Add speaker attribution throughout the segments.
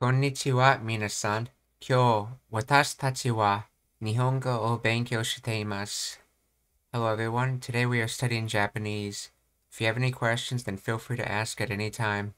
Speaker 1: Konnichiwa minasan. Kyo watashi tachi wa Nihongo o Hello everyone. Today we are studying Japanese. If you have any questions, then feel free to ask at any time.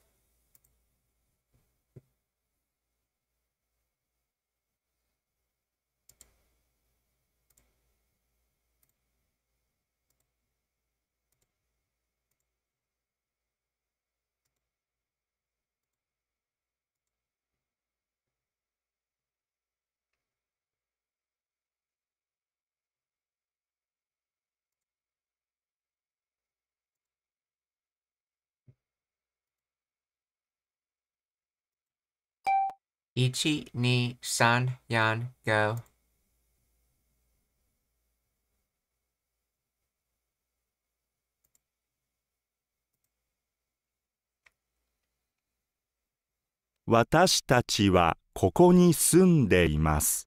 Speaker 1: 1、2、3、4、5。
Speaker 2: 私たちはここに住んでいます。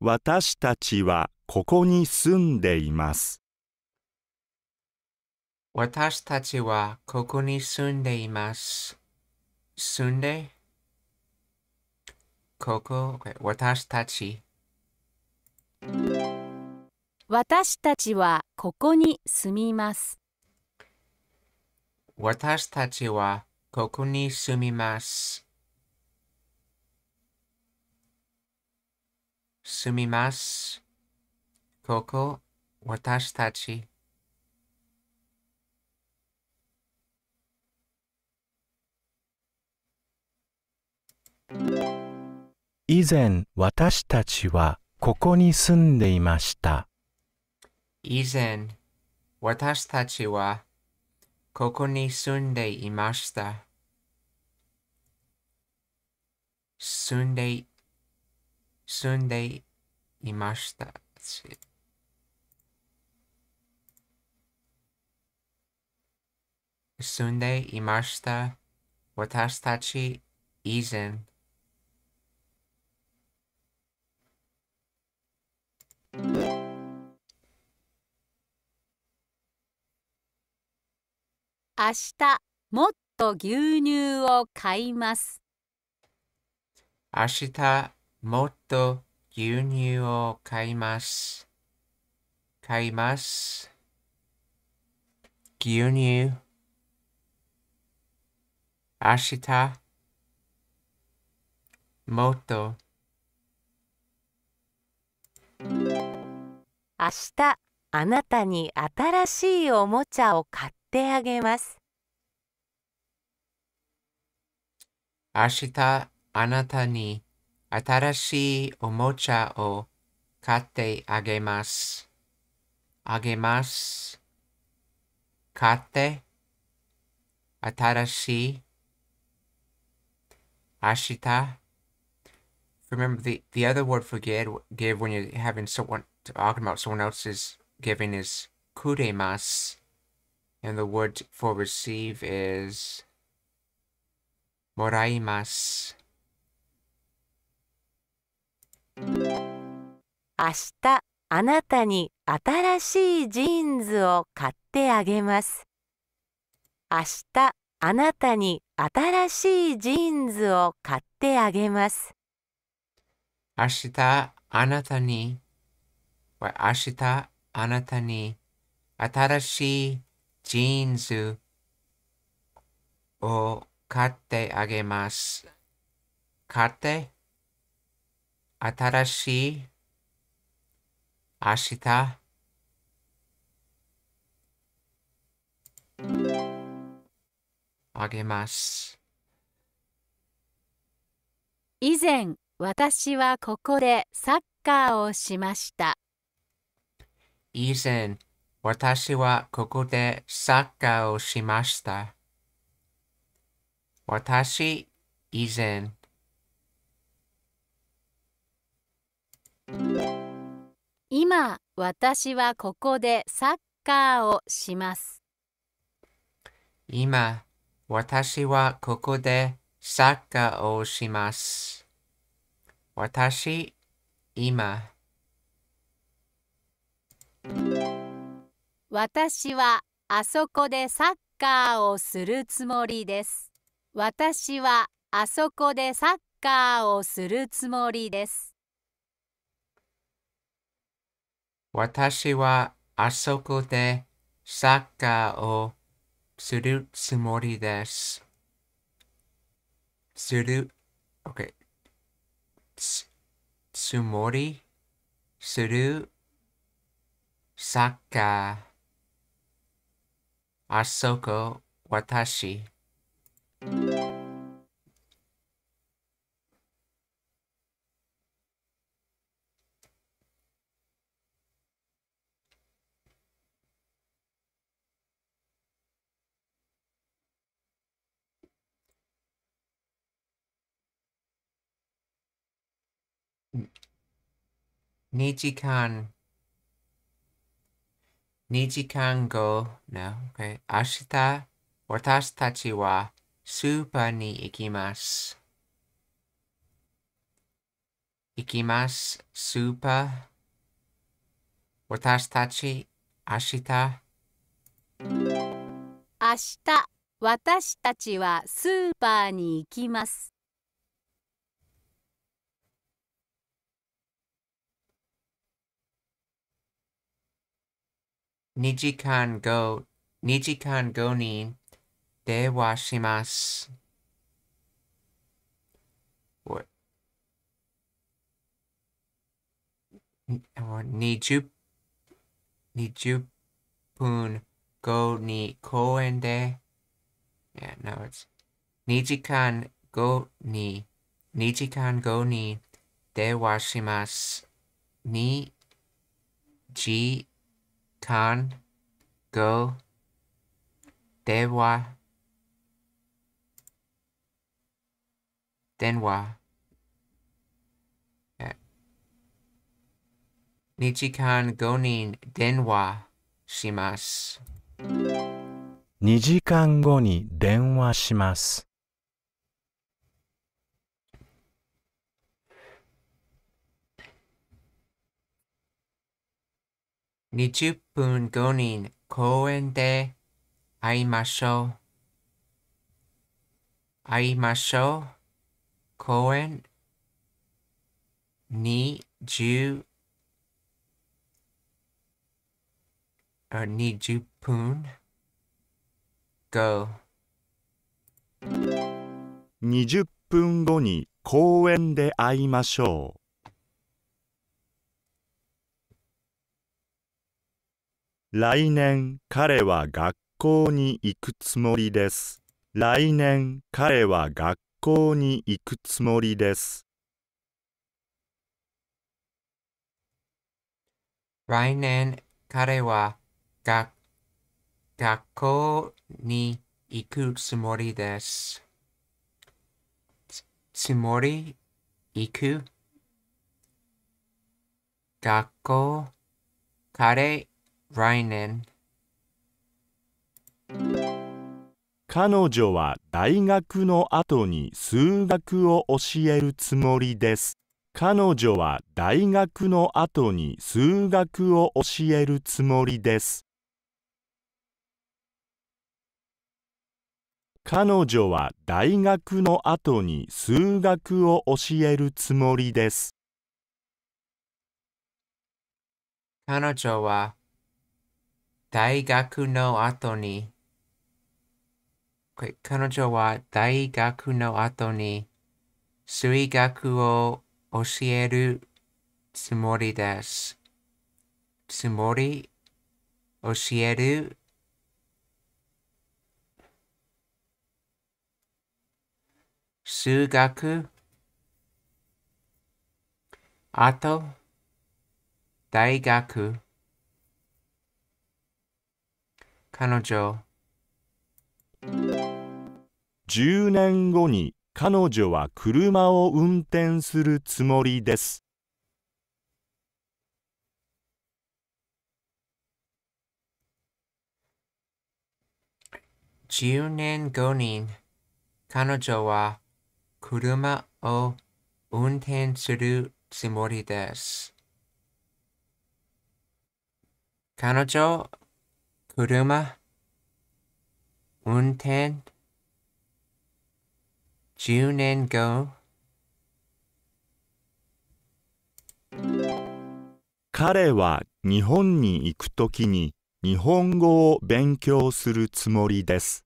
Speaker 2: 私たちはここに住んでいます。
Speaker 1: 私たちはここに住んでいます。住んでここ、私たち。
Speaker 3: 私たちはここに住みます。
Speaker 1: 私たちはここに住みます。住みます。ここ、私たち。
Speaker 4: 以前私たちはここに住んでいました
Speaker 1: 以前私たちはここに住んでいました住んで住んでいました住んでいました私たち以前明
Speaker 3: 日もっと牛乳を買います
Speaker 1: 明日もっと牛乳を買います買います牛乳明日もっと
Speaker 5: 明日あなたに新しいおもちゃを買ってあげます
Speaker 1: 明日あなたに新しいおもちゃを買ってあげます。あげます。買って、新しい、明日、remember the the other word for give, give when you're having someone talking about someone else's giving is kudemas, and the word for receive is
Speaker 5: moraimas. 明日あなたに新しいジーンズを買ってあげます。明日あなたに新しいジーンズを買ってあげます。
Speaker 1: 明日あなたに、明日あなたに新しいジーンズを買ってあげます。買って、新しい明日あげます。
Speaker 3: 以前私はここでサッカーをしました。
Speaker 1: 以前、私はここでサッカーをしました。私、以前。
Speaker 3: 今、私はここでサッカーを
Speaker 1: します。今、私はここでサッカーをします。私、今。
Speaker 3: 私はあそこでサッカーをするつもりです。私はあそこでサッカーをするつもりです。
Speaker 1: 私はあそこでサッカーをするつもりです。する。Okay. tsumori suru saka asoko watashi 二時間、二時間後の、okay、明日、私たちはスーパーに行きます。行きます、スーパー。私たち、明日。明
Speaker 3: 日、私たちはスーパーに行きます。
Speaker 1: Nijikan go Nijikan go ni de shimasu. Or, niju nijupun go ni koen de. Yeah, no, it's nijikan go ni nijikan go ni de shimasu ni ji can, go, 電話、電話。2時間後に電話します。
Speaker 4: 2時間後に電話します。
Speaker 1: 20分後に公園で会いましょう。会いましょう。公園。20, 20分 go
Speaker 2: 20分後に公園で会いましょう。来年彼は学校に行くつもりです。来年彼は学校に行くつもりです。
Speaker 1: 来年彼は学学校に行くつもりです。つもり行く学校彼 Reinen 彼女は大学の後
Speaker 2: に数学を教えるつもりです彼女は大学の後に数学を教えるつもりです彼女は大学の後に数学を教えるつもりです
Speaker 1: 彼女は大学の後に、これ彼女は大学の後に数学を教えるつもりです。つもり、教える。数学、あと、大学。彼女10年後
Speaker 2: に彼女は車を運転するつもりです
Speaker 1: 10年後に彼女は車を運転するつもりです。彼女車運転10年後
Speaker 2: 彼は日本に行くときに日本語を勉強するつもりです。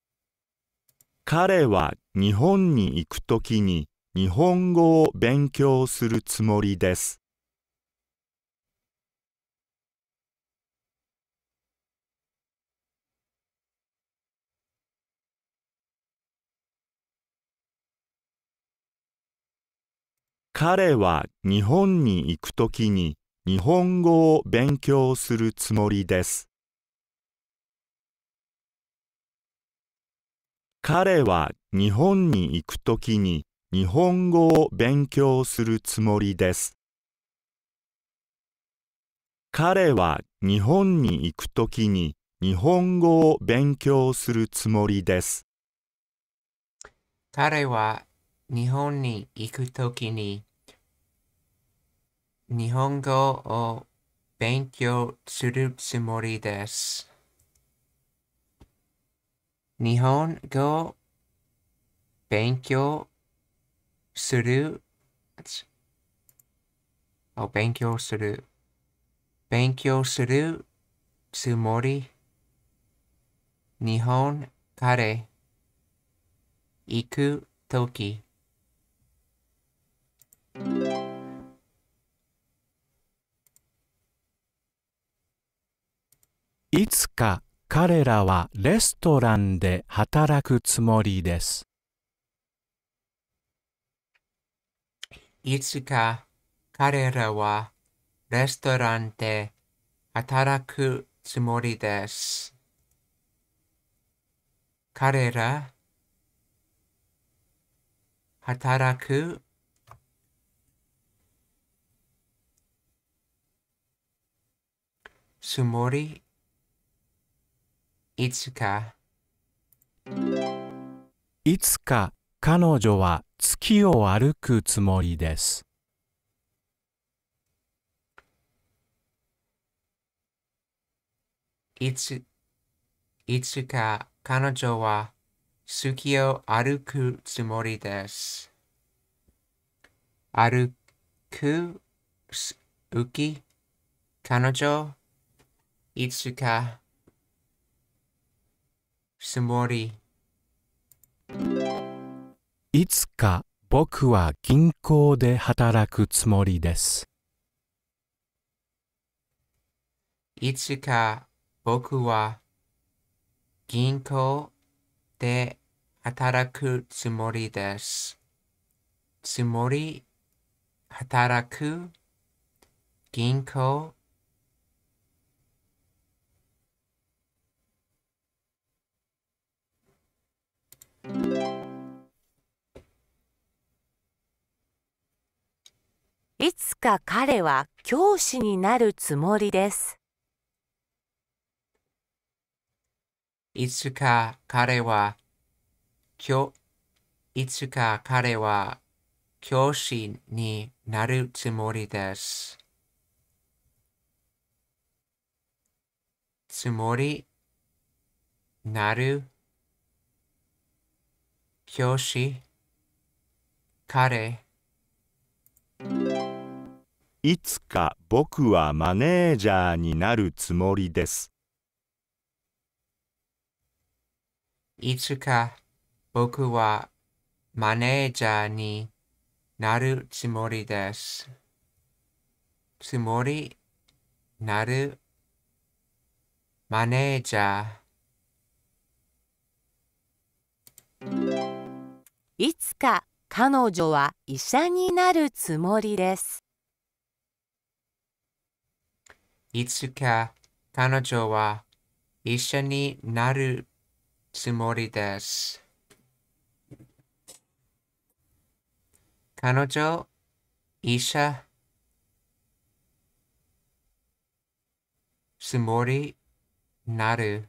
Speaker 2: 彼は日本に行くときに日本語を勉強するつもりです。彼は日本に行くときに日本語を勉強するつもりです。彼は日本に行くときに日本語を勉強するつもりです。彼は日本に行くときに日本語を勉強するつもりです。
Speaker 1: 彼は日本に行くときに日本語を勉強するつもりです。日本語勉強するを勉強する勉強するつもり日本彼行くとき
Speaker 4: いつか彼らはレストランで働くつもりです。
Speaker 1: いつか彼らはレストランで働くつもりです。彼ら働くつもりいつかいつか
Speaker 4: 彼女は月を歩くつもりです。
Speaker 1: いつ、いつか彼女は月を歩くつもりです。歩く、す、うき、彼女、いつかしぼりい
Speaker 4: つか僕は銀行で働くつもりです
Speaker 1: いつか僕は銀行で働くつもりです。つもり、働く、銀行で
Speaker 5: いつか彼は教師になるつもりです。
Speaker 1: いつか彼は教いつか彼は教師になるつもりです。つもりなる教師彼
Speaker 2: いつか僕はマネージャーになるつもりです
Speaker 1: いつか僕はマネージャーになるつもりです。つもりなるマネージャー
Speaker 5: いつか彼女は医者になるつもりです。
Speaker 1: いつか彼女は医者になるつもりです。彼女、医者、つもりなる。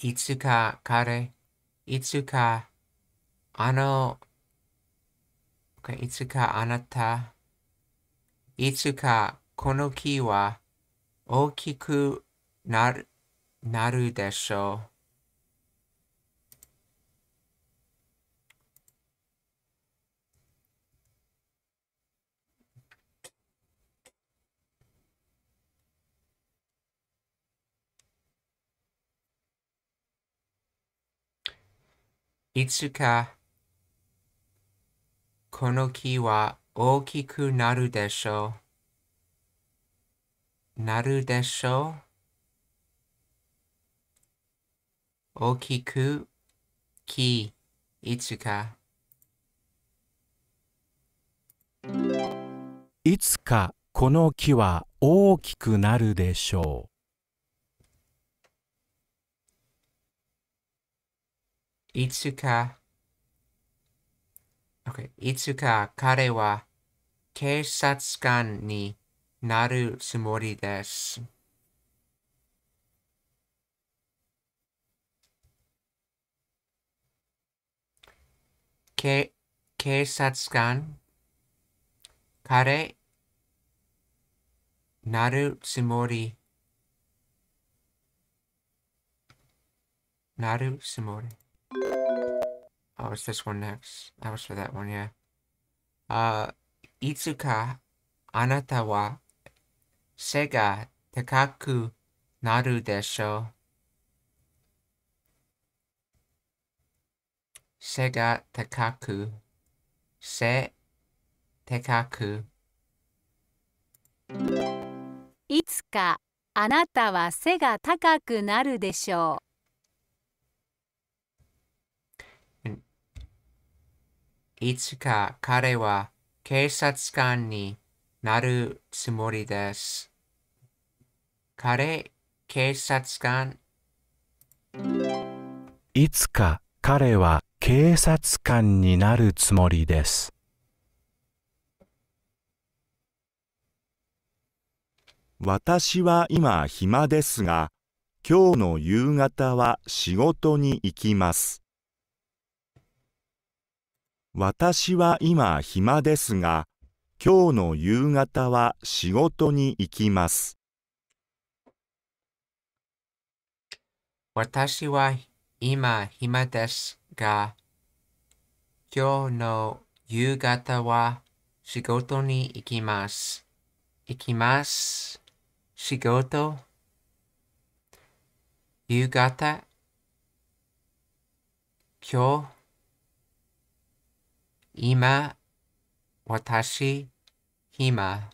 Speaker 1: いつか彼、いつかあの、いつかあなた、いつかこの木は大きくなるなるでしょう。いつかこの木は大きくなるでしょう。なるでしょう。大きく木いつか
Speaker 4: いつかこの木は大きくなるでしょう。
Speaker 1: いつか、okay、いつか彼は警察官になるつもりです。け警察官彼なるつもりなるつもり Oh, it's this one next. That was for that one, yeah. Uh, Itsuka Anata wa Sega Takaku Naru desho. Sega Takaku. Se Takaku.
Speaker 3: いつかあなたは背が高くなるでしょう。
Speaker 1: いつか彼は警察官になるつもりです。彼、警察官。
Speaker 4: いつか彼は警察官になるつもりです。
Speaker 2: 私は今暇ですが、今日の夕方は仕事に行きます。私は今暇ですが、今日の夕方は仕事に行きま
Speaker 1: す。私は今暇ですが、今日の夕方は仕事に行きます。行きます。仕事。夕方。今日。今、私、今。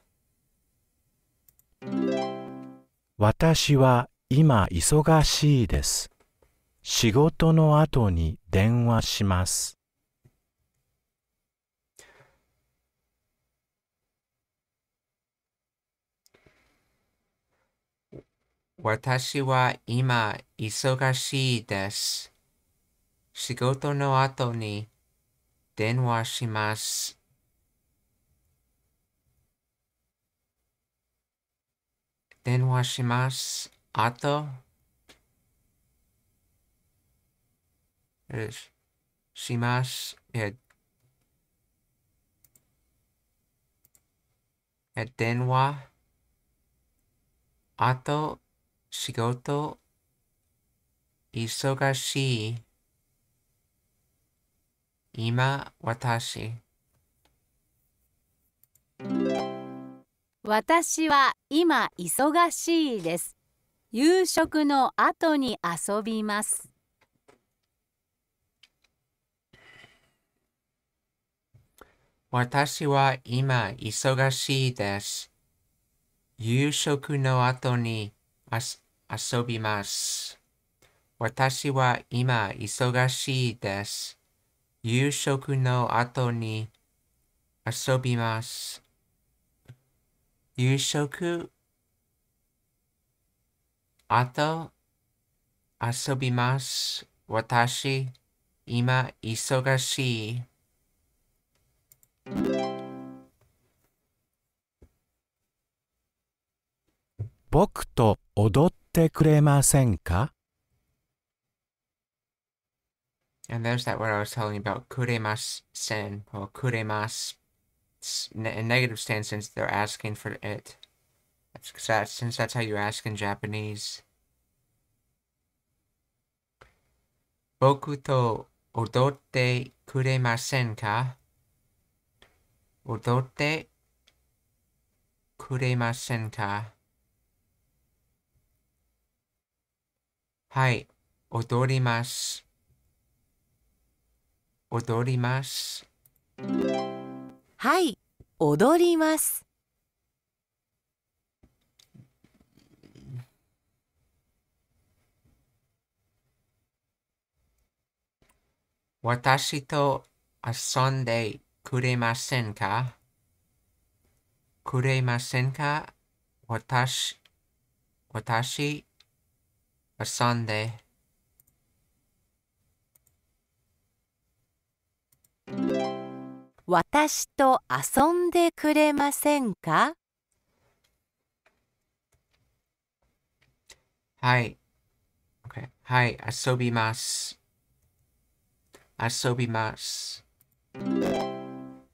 Speaker 4: 私は今忙しいです。仕事の後に電話します。
Speaker 1: 私は今忙しいです。仕事の後に電話します。電話します。あと、します。え、え、電話。あと、仕事。忙しい。今、私。
Speaker 3: 私は今忙しいです。夕食の後に遊びます。
Speaker 1: 私は今忙しいです。夕食の後に遊びます。私は今忙しいです。夕食の後に遊びます。夕食あと遊びます。私、今忙しい。
Speaker 4: 僕と踊ってくれませんか
Speaker 1: And there's that word I was telling you about, kuremas sen, or kuremas, a negative stance since they're asking for it. That's, that, since that's how you ask in Japanese. Boku to odotte kuremasen ka? Odotte kuremasen ka? odorimasu. 踊ります
Speaker 5: はい踊ります
Speaker 1: 私と遊んでくれませんかくれませんか私、私、遊んで。
Speaker 5: 私と遊んでくれませんか
Speaker 1: はい。はい、遊びます。遊びます。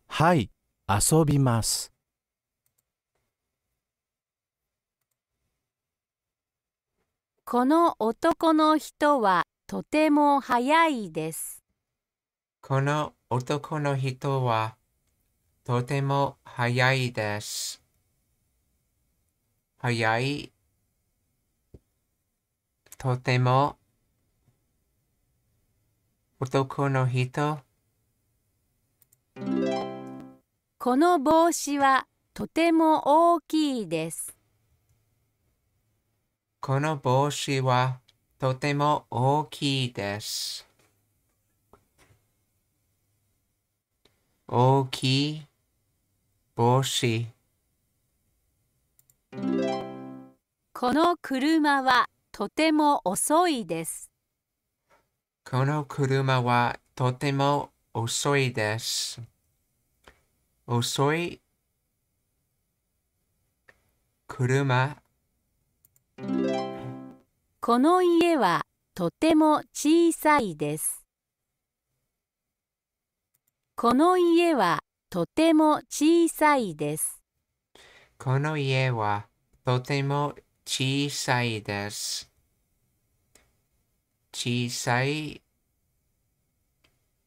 Speaker 1: は
Speaker 4: い、遊びます。
Speaker 3: この男の人はとても早いです。
Speaker 1: この男の人はとても早いです。早い。とても男の人。
Speaker 3: この帽子はとても大きいです。
Speaker 1: この帽子はとても大きいです。大きい帽子
Speaker 3: この車はとても遅いです。
Speaker 1: この車はとても遅いです。遅い車
Speaker 3: この家はとても小さいです。この家はとても小さいです。
Speaker 1: この家はとても小さいです。小さい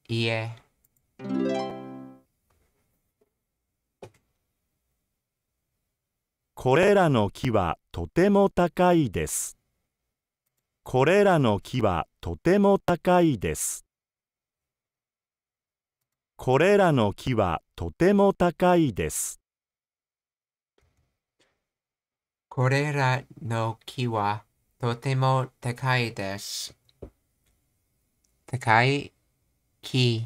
Speaker 1: 家。
Speaker 2: これらの木はとても高いです。これらの木はとても高いです。これらの木はとても高いです。
Speaker 1: これらの木はとても高いです。高い木。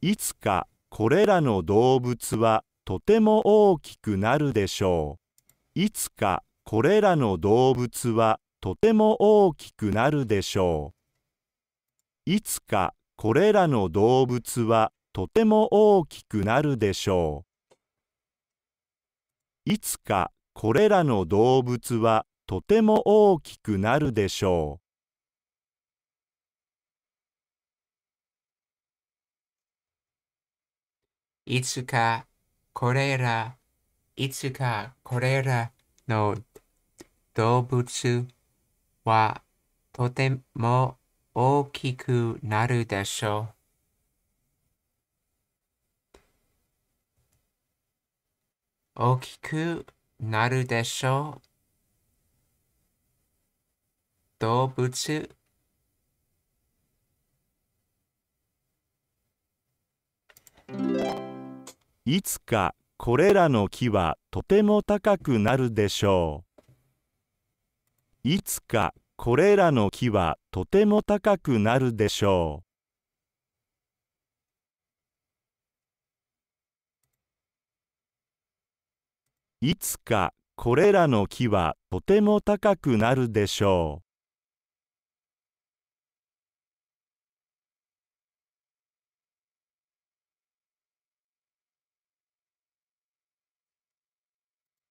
Speaker 1: いつ
Speaker 2: かこれらの動物はとても大きくなるでしょう。いつかこれらの動物はとても大きくなるでしょう。いつかこれらの動物はとても大きくなるでしょう。いつかこれらの動物はとても大きくなるでしょ
Speaker 1: う。いつかこれら、いつかこれらの動物はとても大きくなるでしょう。大きくなるでしょう。動物
Speaker 2: いつかこれらの木はとても高くなるでしょう。いつかこれらの木はとても高くなるでしょう。いつかこれらの木はとても高くなるでしょ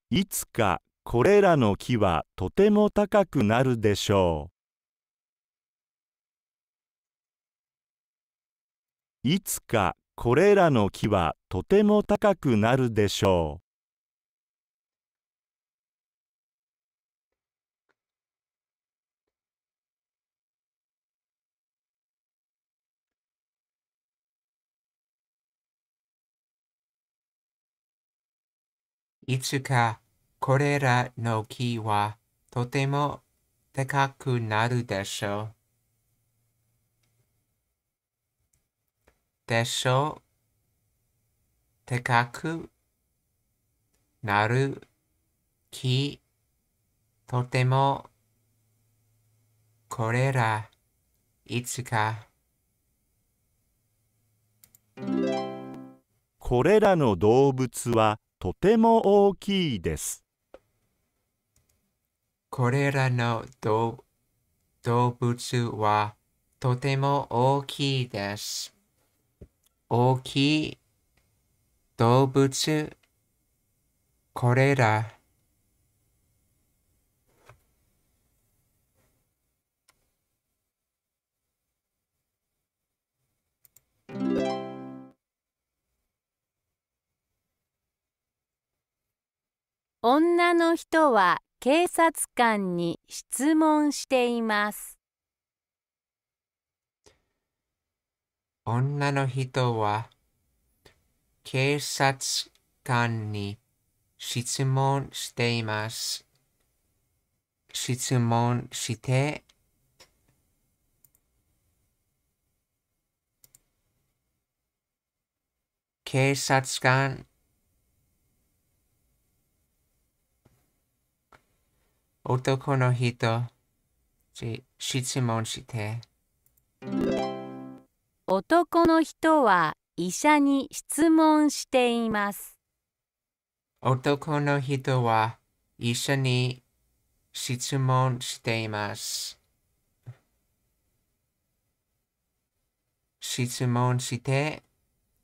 Speaker 2: う。いつかこれらの木はとても高くなるでしょう。いつかこれらの木はとても高くなるでしょ
Speaker 1: う。いつかこれらの木はとても高くなるでしょう。でしょう。高くなる木とてもこれらいつか
Speaker 2: これらの動物はとても大きいです。
Speaker 1: これらの動物はとても大きいです。大きい動物これら
Speaker 3: 女の人は警察官に質問しています
Speaker 1: 女の人は警察官に質問しています。質問して。警察官男の人、質問して。
Speaker 3: 男の人は医者に質問しています。
Speaker 1: 男の人は医者に質問しています。質問して、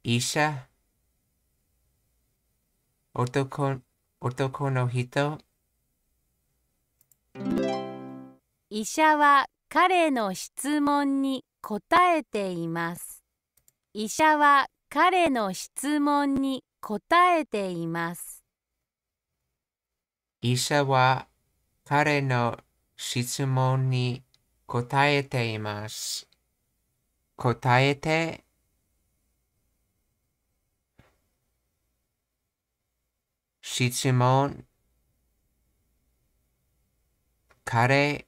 Speaker 1: 医者、男、男の人、
Speaker 3: 医者は彼の質問に答えています医者は彼の質問に答えています
Speaker 1: 医者は彼の質問に答えています答えて質問彼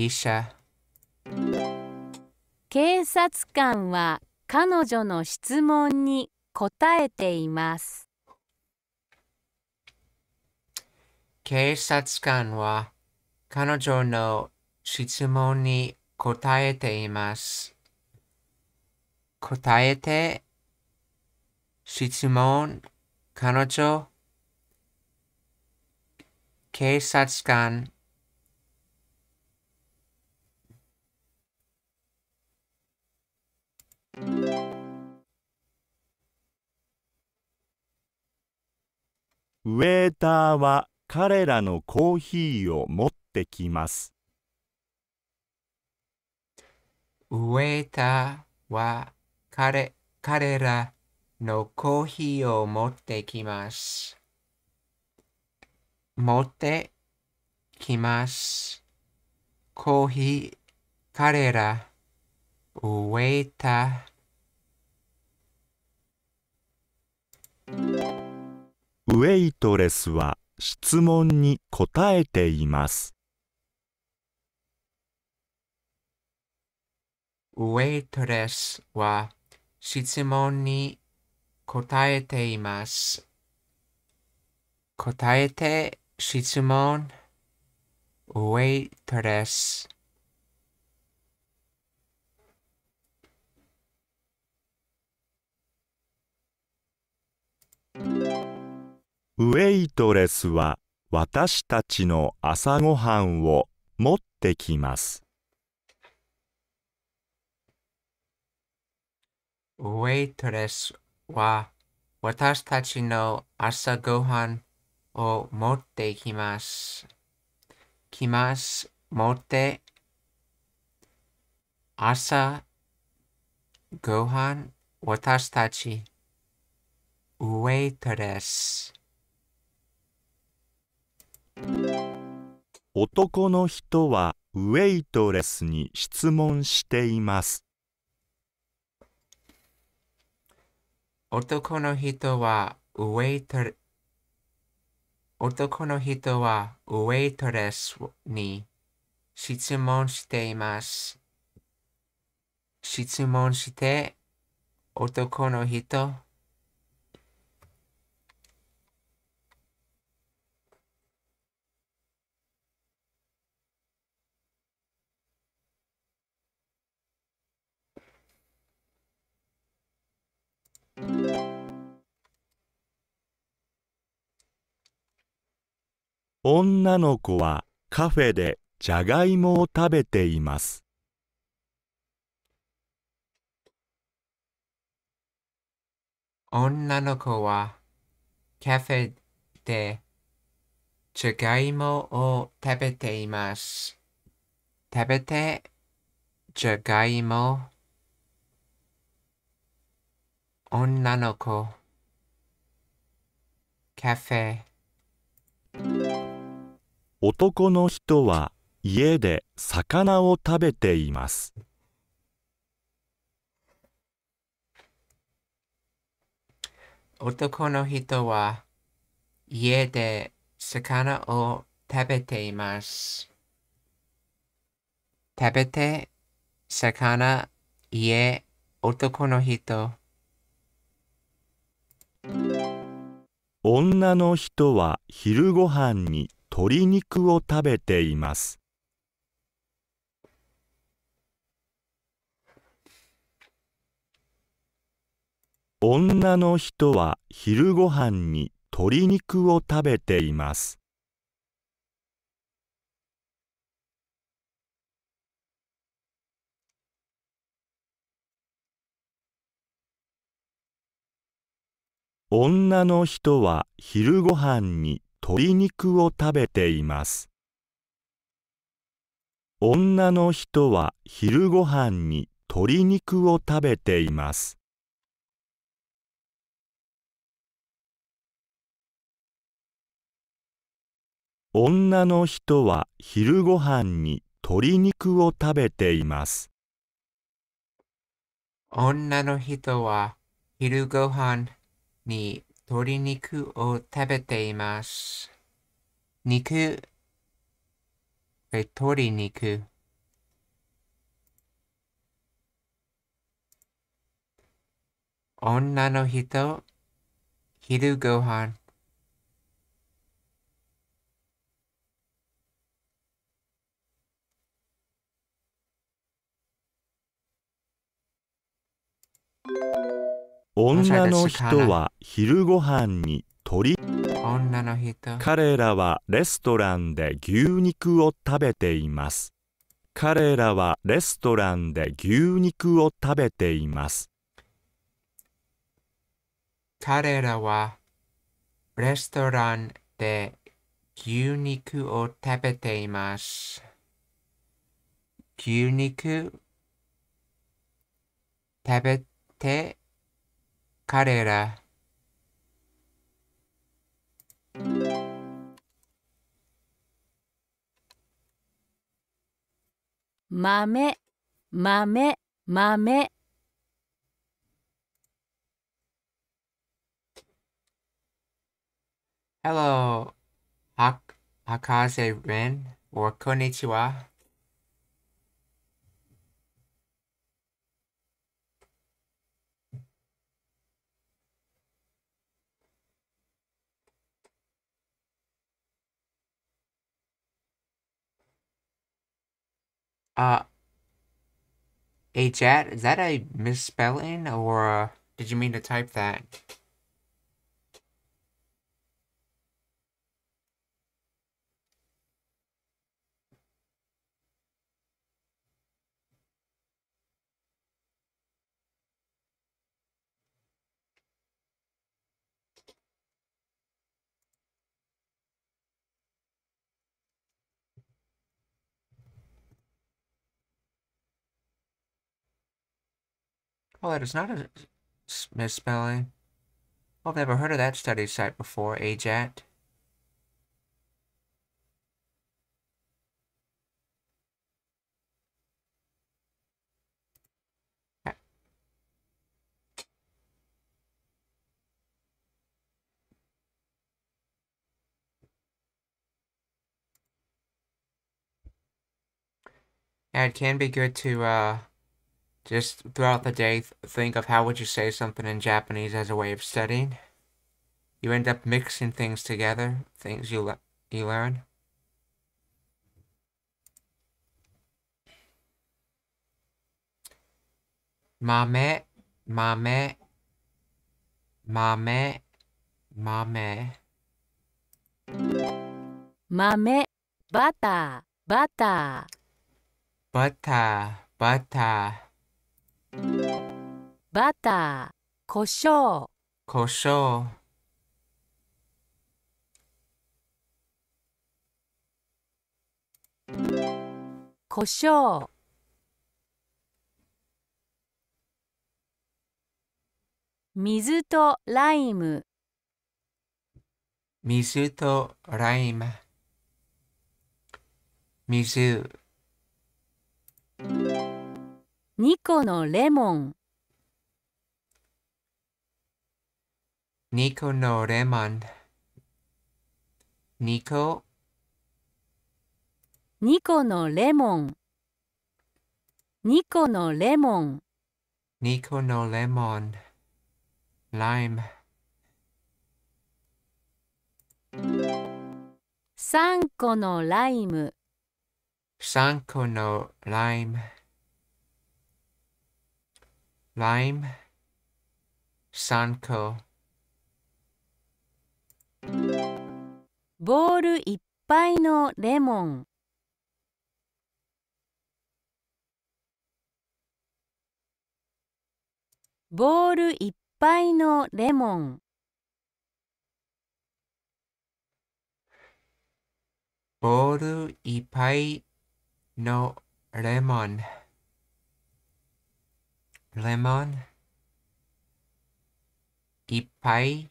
Speaker 1: 医者
Speaker 3: 警察官は彼女の質問に答えています
Speaker 1: 警察官は彼女の質問に答えています。答えて、質問、彼女、警察官、
Speaker 2: ウェーターは彼らのコーヒーを持ってきます
Speaker 1: ウェーターは彼彼らのコーヒーを持ってきます。持ってきます。コーヒー、彼らウタ
Speaker 2: ウェイトレスは
Speaker 1: 質問
Speaker 2: に答えています
Speaker 1: ウェイトレスは質問に答えています答えて質問ウェイトレス
Speaker 2: ウェイトレスは私たちの朝ごはんを持ってきます。
Speaker 1: ウェイトレスは私たちの朝ごはんを持ってきます。きます。持って。朝ごはん私たち。waitress
Speaker 2: 男の人はウェイトレスに質問しています
Speaker 1: 男の人はウェイト男の人はウェイトレスに質問しています。質問して男の人
Speaker 2: 女の子はカフェでじゃがいもを食べています。
Speaker 1: 女の子はカフェでじゃがいもを食べています。食べてじゃがいも女の子カフェ
Speaker 2: 男の人は家で魚を食べていま
Speaker 1: す男の人は家で魚を食べています食べて魚家男の人
Speaker 2: 女の人は昼ごはんに鶏肉を食べています女の人は昼ごはんに鶏肉を食べています女の人は昼ごはんに鶏肉を食べています女の人は昼ごはんに鶏肉を食べています女の人は昼ごはんに鶏肉を食べています
Speaker 1: 女の人は昼ごはんに鶏肉を食べています。肉、鶏肉。女の人、昼ごはん。
Speaker 6: you 女の人は
Speaker 2: 昼ご飯に女の人彼らはレストランで牛肉を食べています彼らはレスト
Speaker 1: ランで牛肉を食べています彼らはレストランで牛肉を食べています牛肉食べて彼ら
Speaker 3: 豆豆豆
Speaker 1: ハロー、は、博士 Ren, or こんにちは。Uh, hey chat, is that a misspelling or uh, did you mean to type that? Well, that is not a misspelling. I've never heard of that study site before, AJAT. Yeah, it can be good to uh, just throughout the day, think of how would you say something in Japanese as a way of studying. You end up mixing things together, things you, le you learn. Mame, mame, mame, mame.
Speaker 3: Mame, butter, butter.
Speaker 1: Butter, butter.
Speaker 3: バター、胡椒。
Speaker 1: 胡椒。胡椒。
Speaker 3: 水とライム
Speaker 1: 水とライム水
Speaker 3: 2個のレモン
Speaker 1: ニコのレモン。ニコ。
Speaker 3: ニコのレモン。ニコのレモン。
Speaker 1: ニコのレモン。ライム。
Speaker 3: 三個のライム。
Speaker 1: 三個のライム。ライム。三個。
Speaker 3: ボールいっぱいのレモンボールいっぱいのレモン
Speaker 1: ボールいっぱいのレモンレモンいっぱい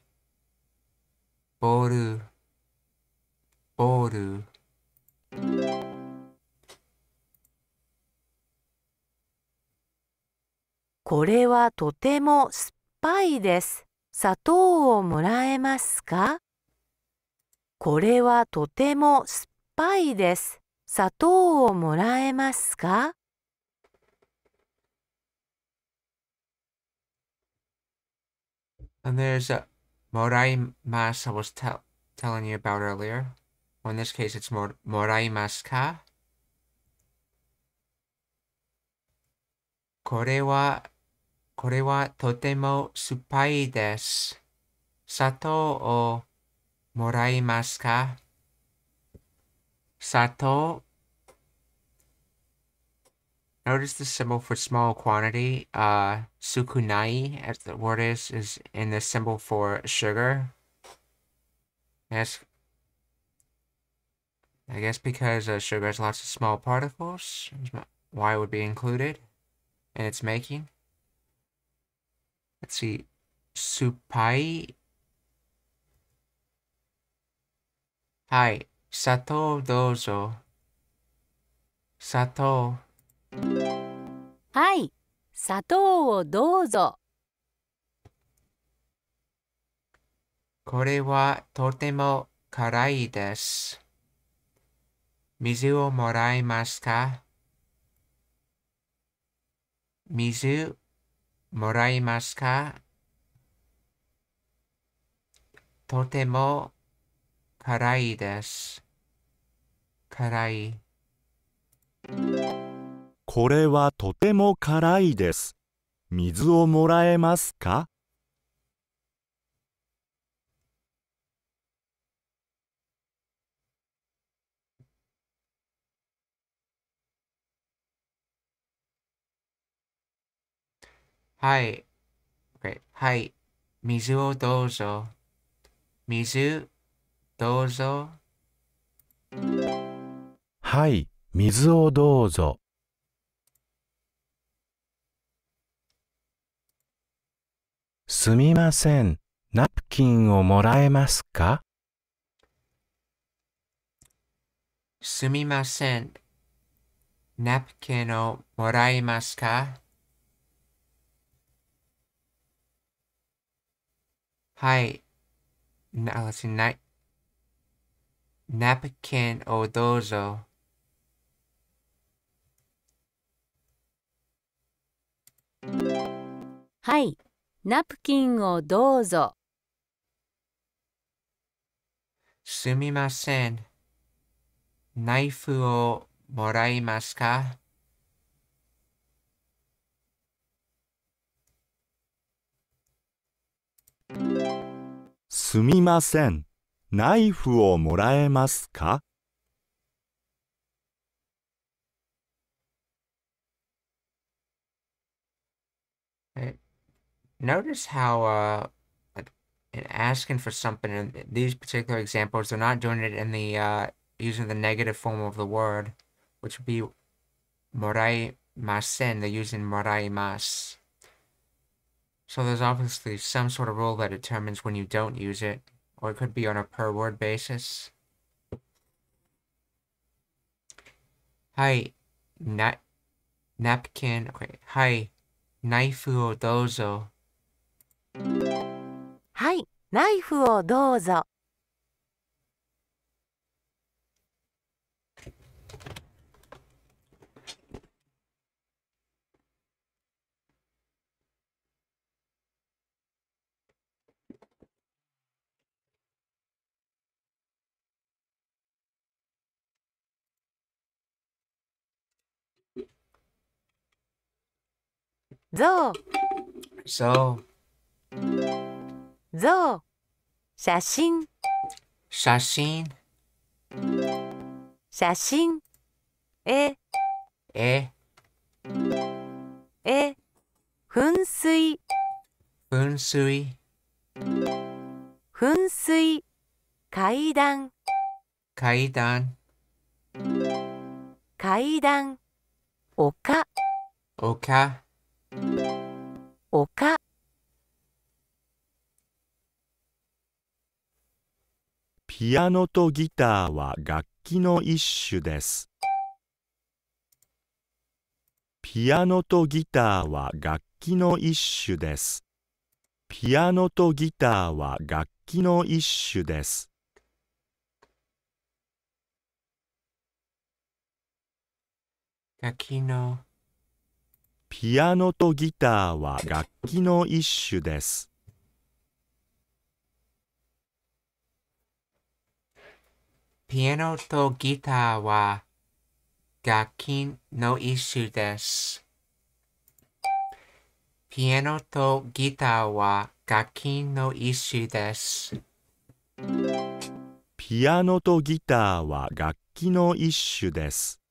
Speaker 1: ボールボー
Speaker 5: ルこれはとても酸っぱいです。砂糖をもらえますかこれはとても酸っぱいです。砂糖をもらえますか
Speaker 1: Morai Mas I was telling you about earlier. Well, in this case, it's Mor- Morai totemo supai Sato o morai Sato Notice the symbol for small quantity, uh, sukunai, as the word is, is in the symbol for sugar. That's, I guess because uh, sugar has lots of small particles, why it would be included in its making. Let's see, supai. Hi, sato dozo. Sato
Speaker 3: はい砂糖をどうぞ
Speaker 1: これはとても辛いです水をもらえますか水もらえますかとても辛いです。辛い。これはとて
Speaker 2: も辛いです。水をもらえますか
Speaker 1: はい。Okay. はい。水をどうぞ。水、どうぞ。
Speaker 4: はい。水をどうぞ。すみません。ナプキンをもらえますか
Speaker 1: すみません。ナプキンをもらえますかはい。な、ない。ナプキンをどうぞ。は
Speaker 3: い。ナプキンをどうぞ。
Speaker 1: すみません。ナイフをもらいますか
Speaker 2: すみません。ナイフをもらえますか
Speaker 1: notice how uh, in asking for something in these particular examples, they're not doing it in the uh, using the negative form of the word, which would be morai masen. They're using morai mas. So there's obviously some sort of rule that determines when you don't use it, or it could be on a per word basis. Hi, na napkin. Okay. Hi, knife dozo.
Speaker 5: はいナイフをどうぞぞそう。像写真
Speaker 1: 写真
Speaker 5: 写真えええ噴水
Speaker 1: 噴水
Speaker 5: 噴水階段
Speaker 1: 階段
Speaker 5: 階段丘
Speaker 1: 丘丘
Speaker 2: ピアノとギターは楽器の一種です。ピアノとギターは楽器の一種です。ピアノとギターは楽器の一種です。
Speaker 1: 楽器の
Speaker 2: ピアノとギターは楽器の一種です。
Speaker 1: ピアノとギターは楽器の一種です。ピアノとギターは楽器の一種です。ピアノとギターは
Speaker 2: 楽器の一種です。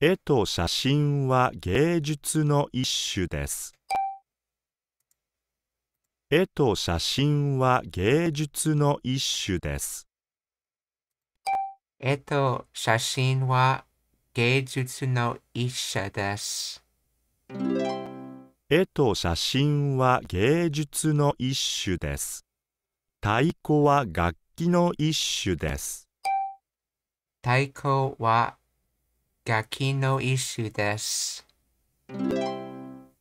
Speaker 2: 絵と写真は芸術の一種です。絵と写真
Speaker 1: は芸術の一種です。えっと、写真は芸術の一種です。
Speaker 2: 絵と写真は芸術の一種です。
Speaker 1: 太鼓は楽器の一種です。太鼓は楽器の一種です。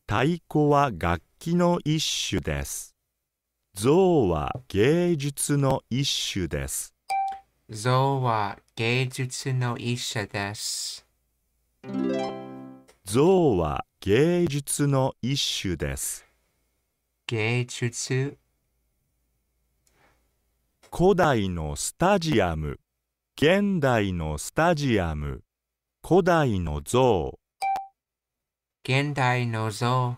Speaker 1: 太鼓は楽器の
Speaker 2: 一種です。象は芸術の一種です。
Speaker 1: 象は芸術の一者です。
Speaker 2: 像は芸術の一種です。芸術古代のスタジアム現代のスタジアム古代の像現代の像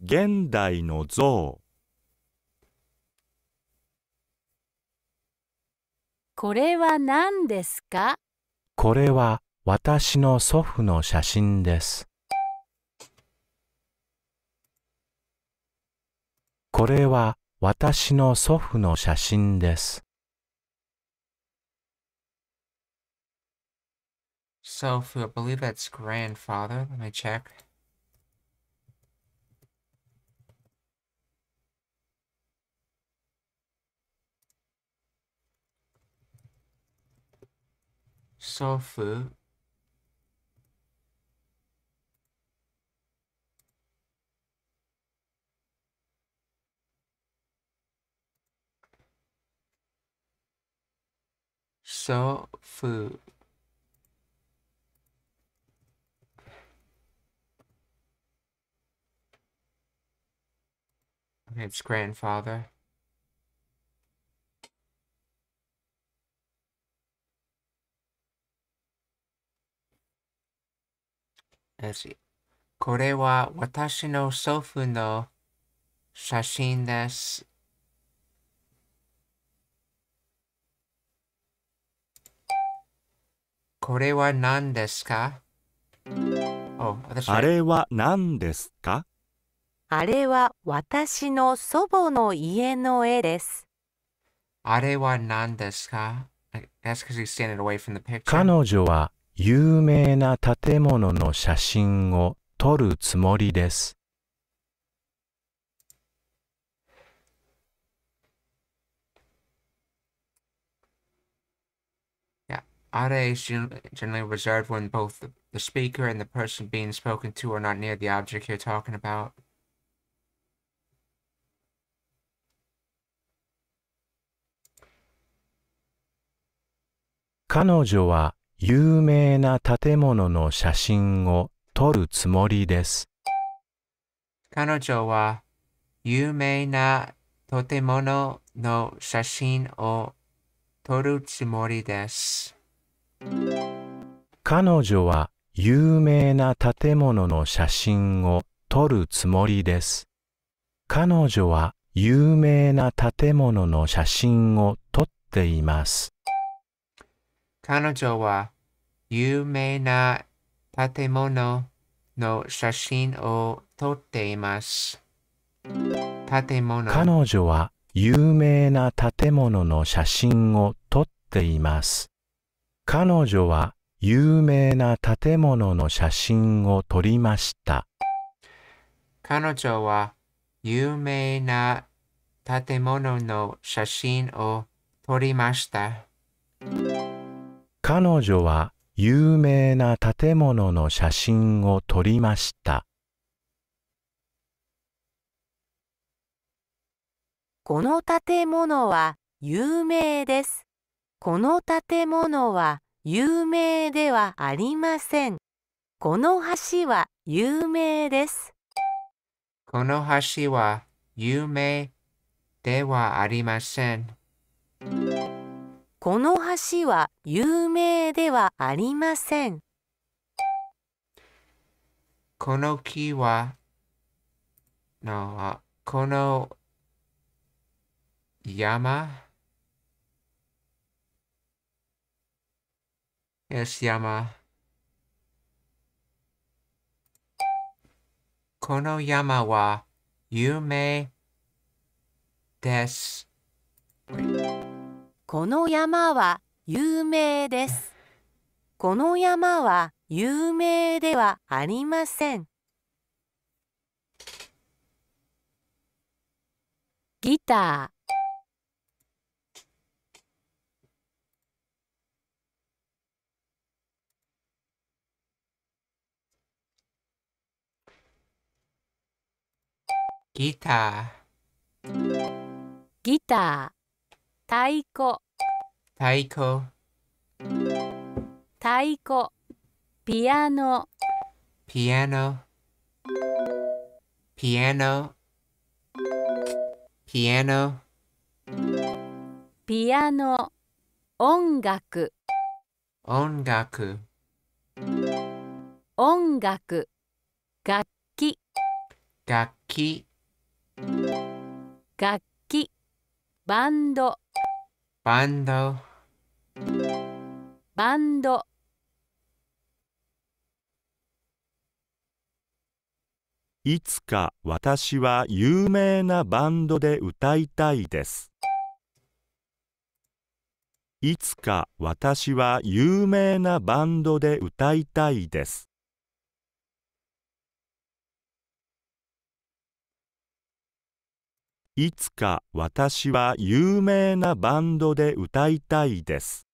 Speaker 2: 現代の像
Speaker 3: これは何ですか
Speaker 4: これは私の祖父の写真です。これは私の祖父の写真です。
Speaker 1: So, I believe that's grandfather. Let me check. sulfur sulfur its grandfather これは私の祖父の写真です。これは何ですかあれは何ですか
Speaker 5: あれは私の祖母の家の絵です。
Speaker 1: あれは何ですか
Speaker 4: 彼女は有名な建物の写真を撮るつもりです。
Speaker 1: Yeah, Are is generally reserved when both the, the speaker and the person being spoken to are not near the object you're talking about.
Speaker 4: 彼女は有名な建物の写真を撮るつもりです。
Speaker 1: 彼女は有名な建物の写真を撮るつもりです。
Speaker 4: 彼女は有名な建物の写真を撮るつもりです。彼女は有名な建物の写真を撮っています。
Speaker 1: 彼女は有名な建物の写真を撮っています。建物彼
Speaker 4: 女は有名な建物の写真を撮っています。彼女は有名な建物の写真を撮りました。
Speaker 1: 彼女は有名な建物の写真を撮りました。
Speaker 4: 彼女は有名な建物の写真を撮りました。
Speaker 5: この建物は有名です。この建物は有名ではありません。この橋は有名です。
Speaker 1: この橋は有名
Speaker 5: ではありません。この橋は有名ではありません。
Speaker 1: この木は、のこの山、よし、山。この山は有名です。
Speaker 5: この山は有名です。この山は有名ではありません。
Speaker 3: ギター
Speaker 1: ギター
Speaker 3: ギター太鼓
Speaker 1: 太鼓
Speaker 3: 太鼓ピアノ
Speaker 1: ピアノピアノピアノ
Speaker 3: ピアノ音楽
Speaker 1: 音楽
Speaker 3: 音楽楽器
Speaker 1: 楽器
Speaker 3: 楽器バンド
Speaker 1: バンド
Speaker 3: バンド
Speaker 2: いつか私は有名なバンドで歌いたいですいつか私は有名なバンドで歌いたいですいつか私は有名なバンドで歌いたいです。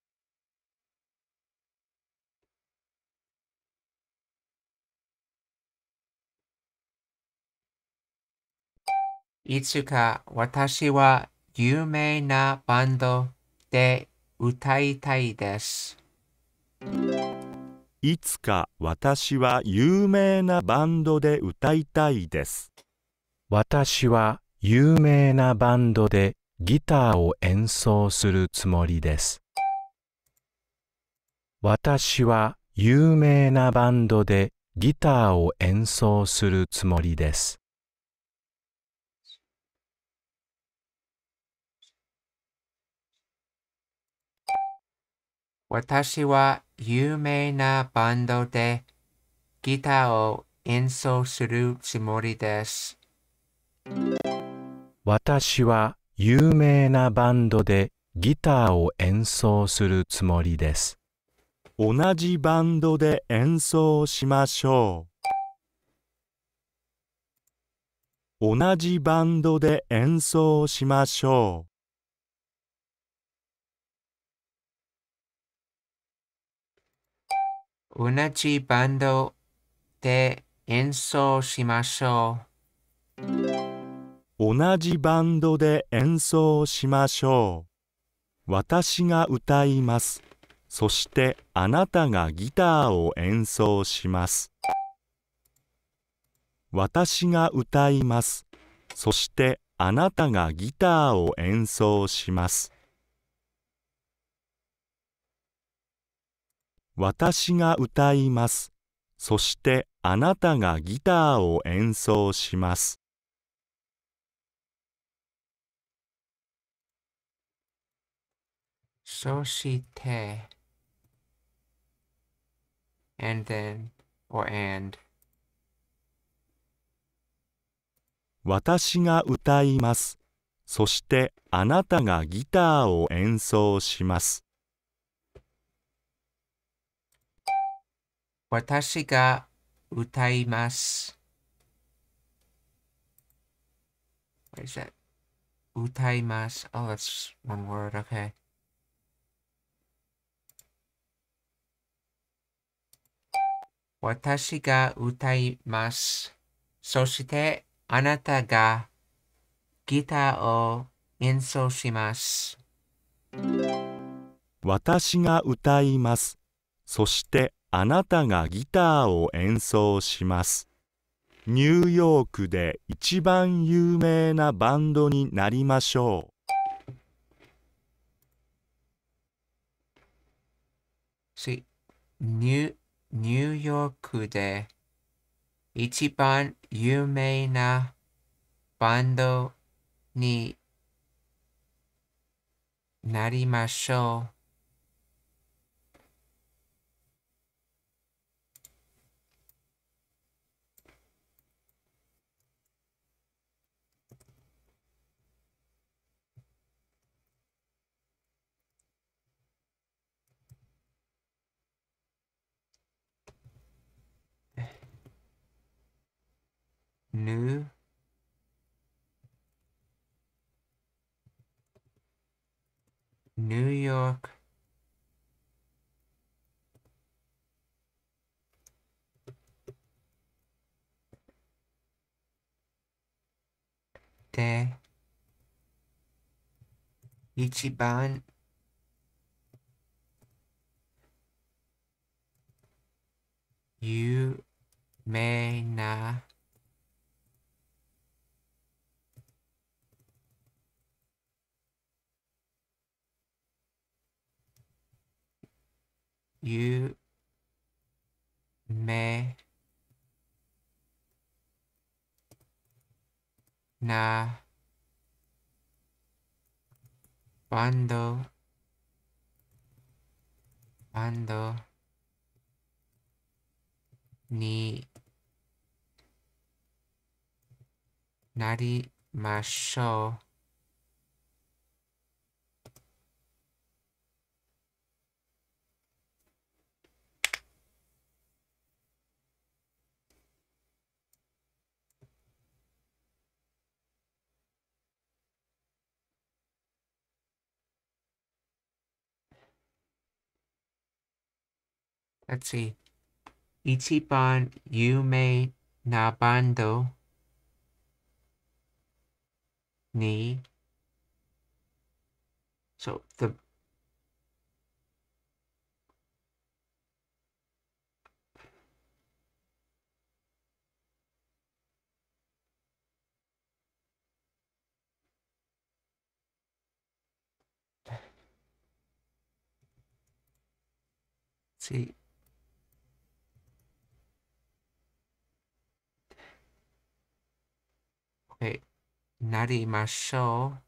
Speaker 1: いつか私は有名なバンドで歌いたいです。いつか私は有名な
Speaker 2: バンドで歌いたいです。私は有名な
Speaker 4: バンドでギターを演奏するつもりです。私は有名なバンドでギターを演奏するつもりです。
Speaker 1: 私は有名なバンドでギターを演奏するつもりです。私は
Speaker 4: 有名なバンドでギターを演奏するつもりで
Speaker 2: す。同じバンドで演奏しましょう。同じバンドで演奏
Speaker 1: しましょう。同じバンドで演奏しましょう。同じバンド
Speaker 2: で演奏しましょう私が歌いますそしてあなたがギターを演奏します私が歌いますそしてあなたがギターを演奏します私が歌いますそしてあなたがギターを演奏します
Speaker 1: そして、and then, or and.
Speaker 2: 私が歌います。そしてあなたがギターを演奏します。
Speaker 1: 私が歌います。歌います。Oh, that's one word. Okay. 私が歌います。そしてあなたがギターを演奏します。
Speaker 2: 私が歌います。そしてあなたがギターを演奏します。ニューヨークで一番有名なバンドになり
Speaker 1: ましょう。See, new ニューヨークで一番有名なバンドになりましょう。new New York de Ichiban Yume na ゆめなバンドバンドになりましょう let's see. Ichiban Yume Nabando Ni. So the see え、なりましょう。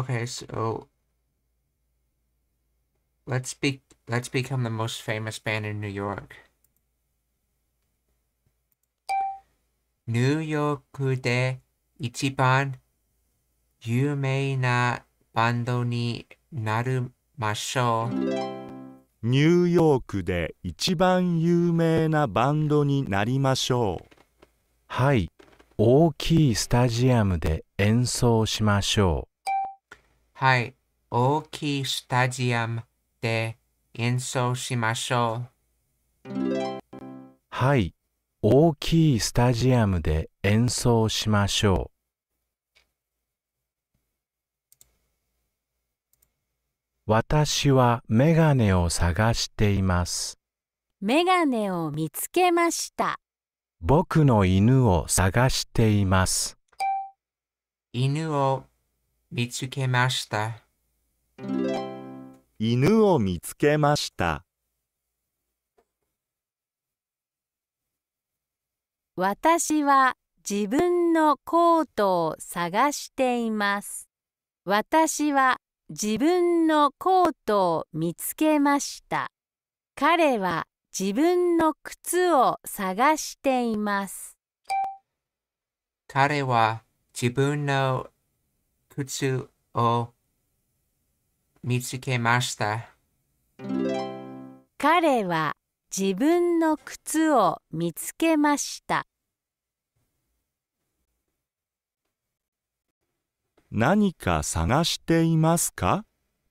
Speaker 1: Okay, so let's be let's become the most famous band in New York. ニューヨークで一番有名なバンドになるましょう。
Speaker 2: ニューヨークで一番有名なバンドになりましょう。はい、大きい
Speaker 4: スタジアムで演奏しましょ
Speaker 1: う。はい、大きいスタジアムで演奏しましょう。
Speaker 4: はい、大きいスタジアムで演奏しましょう。私はメガネを探しています。
Speaker 3: メガネを見つけました。
Speaker 4: 僕の犬を探しています。
Speaker 1: 犬を見つけました。
Speaker 2: 犬を見つけました。
Speaker 3: 私は自分のコートを探しています。私は自分のコートを見つけました。彼は自分の靴を探しています。
Speaker 1: 彼は自分の靴を見つけました。
Speaker 3: 彼は自分の靴を見つけました。
Speaker 2: 何か探していますか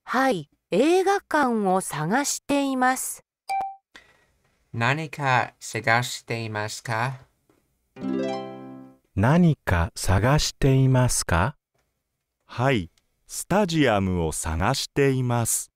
Speaker 5: はい、映画館を探しています。
Speaker 1: 何か探していますか何か
Speaker 2: 探していますかはい、スタジアムを探しています。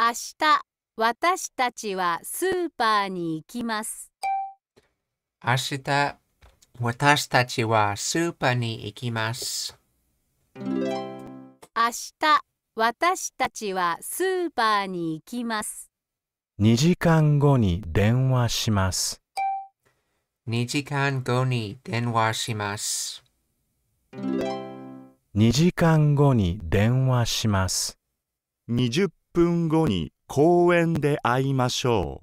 Speaker 3: 明日私たちはスーパーに行きます。
Speaker 1: 明日私たちはスーパーに行きます。明
Speaker 3: 日私たちはスーパーに行きます。
Speaker 1: 2
Speaker 4: 時間後に電話します。
Speaker 1: 2時間後に電話します。
Speaker 2: 2時間後に電話します。
Speaker 1: 20分後に公園で会いましょ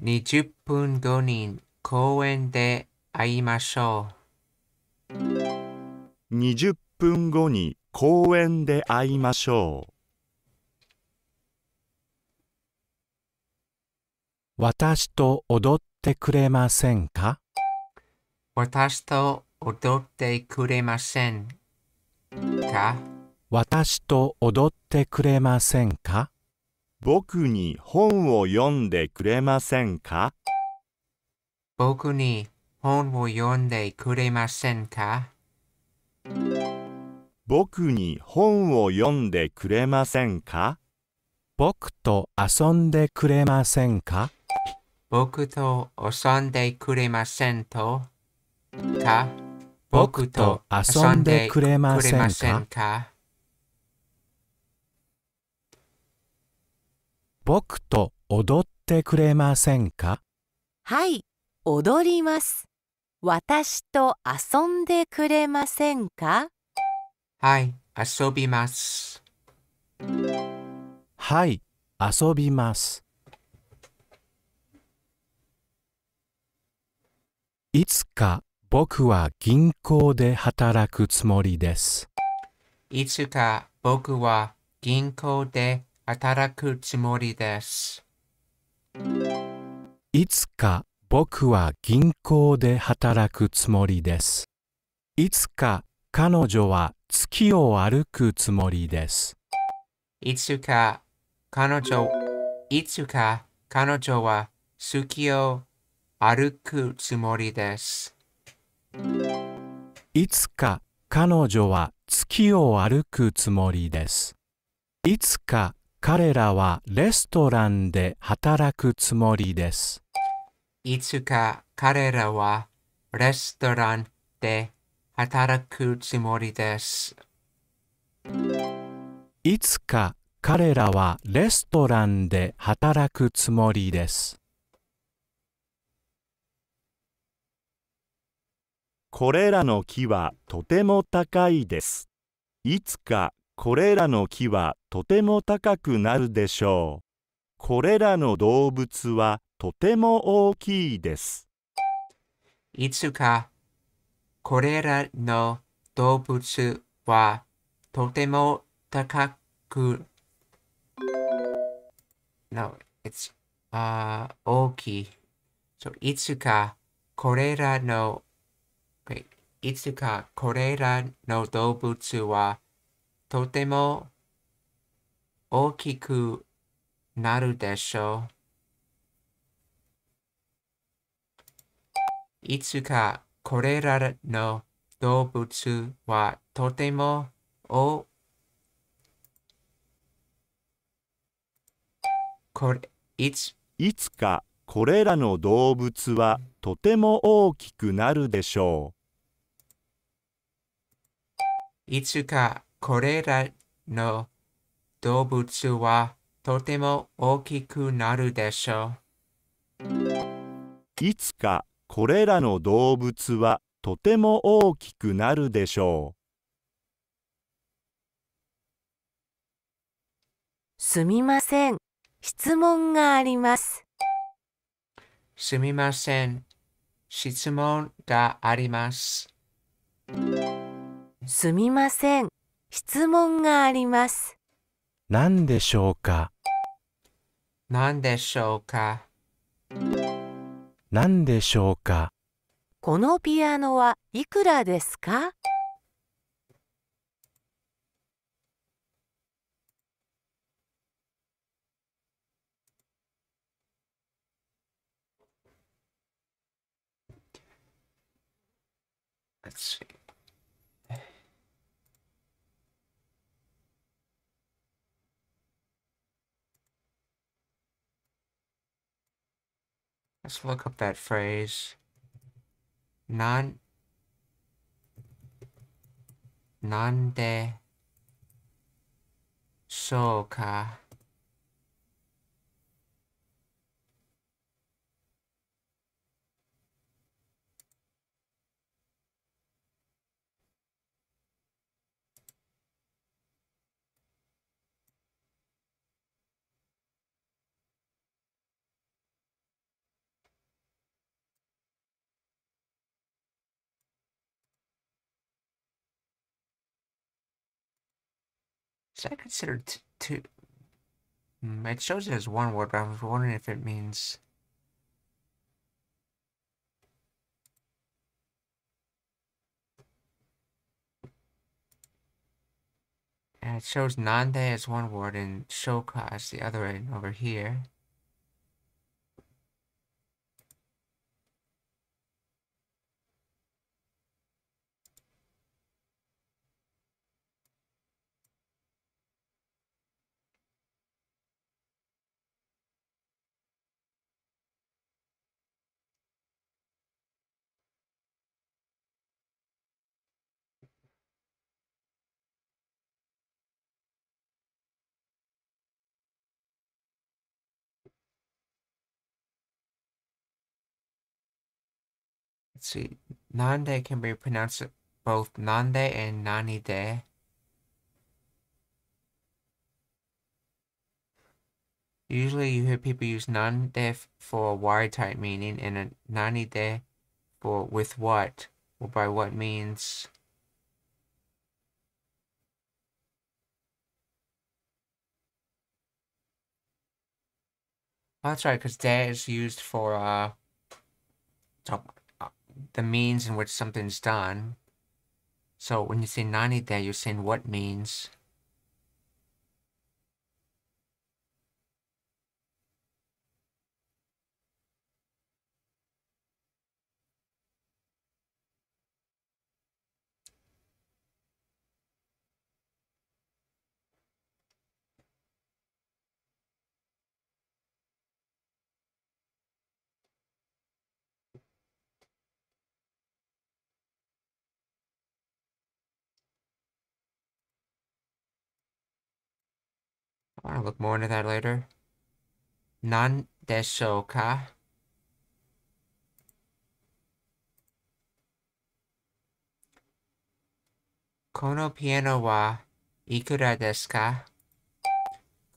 Speaker 1: う。20分後に公園で会いましょう。
Speaker 2: 20分後に公園で会いましょう。
Speaker 4: 私と踊っってくれませんか
Speaker 1: 私と踊ってくれませんか
Speaker 4: 私と踊ってくれませんか
Speaker 2: 僕に本を読んでくれませんか
Speaker 1: 僕に本を読んでくれませんか
Speaker 2: 僕に
Speaker 1: 本を読んでくれませんか僕と
Speaker 2: 遊んでくれ
Speaker 4: ませんか
Speaker 1: 僕と遊んでくれませんとか僕と遊んでくれませんか僕
Speaker 4: と踊ってくれませんか
Speaker 5: はい踊ります私と遊んでくれませんか
Speaker 1: はい遊びますはい遊びます
Speaker 4: いつか僕は銀行で働くつもりです。
Speaker 1: いつか僕は銀行で働くつもりです。
Speaker 4: いつか僕は銀行で働くつもりです。いつか彼女は月を歩くつもりです。
Speaker 1: いつか彼女いつか彼女は月を歩くつもりです。
Speaker 4: いつか彼女は月を歩くつもりです。いつか彼らはレストランで働くつもりです。
Speaker 1: いつか彼らはレストランで働くつもりです。
Speaker 4: いつか彼らはレストランで働くつ
Speaker 2: もりです。これらの木はとても高いです。いつかこれらの木はとても高くなるでしょう。これらの
Speaker 1: 動物はとても大きいです。いつかこれらの動物はとても高く、no, it's, uh, 大きい。So, いつかこれらのいつかこれらの動物はとても大きくなるでしょう。いつかこれらの動物はとても大これい
Speaker 2: ついつかこれらの動物はとても大きくなるで
Speaker 1: しょう。いつかこれらの動物はとても大きくなるでしょ
Speaker 2: う。いつかこれらの動物はとても大きくなるでしょう。
Speaker 5: すみません。質問があり
Speaker 1: ます。すみません。質問が
Speaker 5: あります。すみません。質問があります。
Speaker 4: 何でしょうか
Speaker 5: 何でし
Speaker 1: ょうか
Speaker 4: 何でしょうか
Speaker 5: このピアノはいくらですか
Speaker 1: Let's look up that phrase. Non. Nande. Soka. Is I considered two? Mm, it shows it as one word, but I was wondering if
Speaker 6: it means.
Speaker 1: And it shows Nande as one word and Shoka as the other end over here. see, Nande can be pronounced both Nande and Nani De. Usually you hear people use Nande for a wide type meaning and a Nani De for with what or by what means. Oh, that's right, because De is used for, uh, the means in which something's done. So when you say nani day, you're saying what means? I want to look more into that later. Nan desho ka? Kono piano wa ikura desu ka?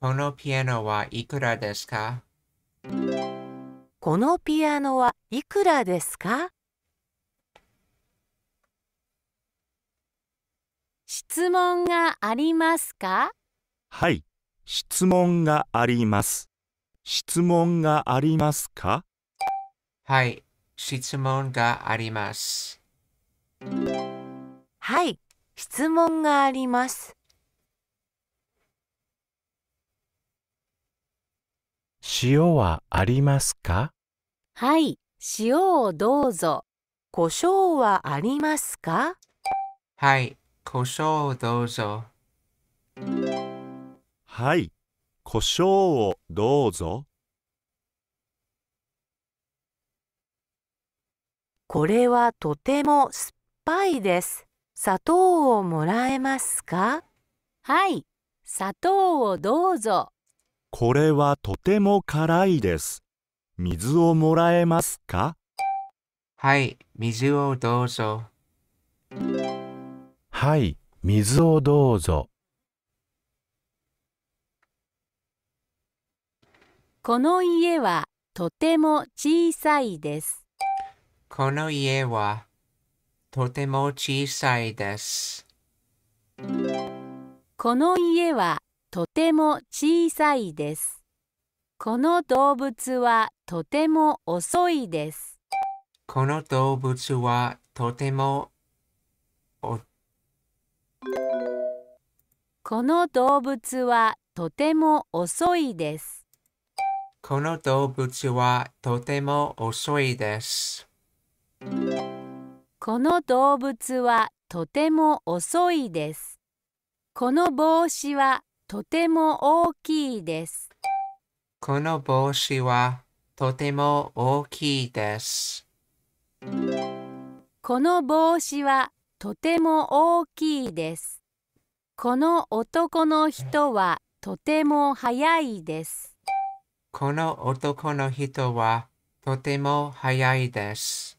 Speaker 1: Kono piano wa ikura desu ka?
Speaker 5: このピアノはいくらですか質問がありま
Speaker 3: すか
Speaker 2: はい質問があります。質問
Speaker 1: がありますかはい、質問があります。
Speaker 5: はい、質問があります。
Speaker 4: 塩は
Speaker 1: ありますか
Speaker 5: はい、塩をどうぞ。胡椒はありますか
Speaker 1: はい、胡椒をどうぞ。はい、胡椒をどうぞ。
Speaker 5: これはとても酸っぱいです。砂糖をもらえますかはい、砂糖をどうぞ。
Speaker 2: これはとても辛いです。水をもらえますかはい、水をどうぞ。はい、水
Speaker 4: をどうぞ。
Speaker 3: この家はとても小さいです。
Speaker 1: この家はとても小さいです。
Speaker 3: この家はとても小さいです。この動物はとても遅いです。
Speaker 1: この動物はとても
Speaker 3: この動物はとても遅いです。
Speaker 1: この動物はとても遅いです。
Speaker 3: この動物はとても遅いです。この帽子はとても大きいです。
Speaker 1: この帽子はとても大きいです。
Speaker 3: この帽子はとても大きいです。この男の人はとても早いです。
Speaker 1: この男の人はとても早いです。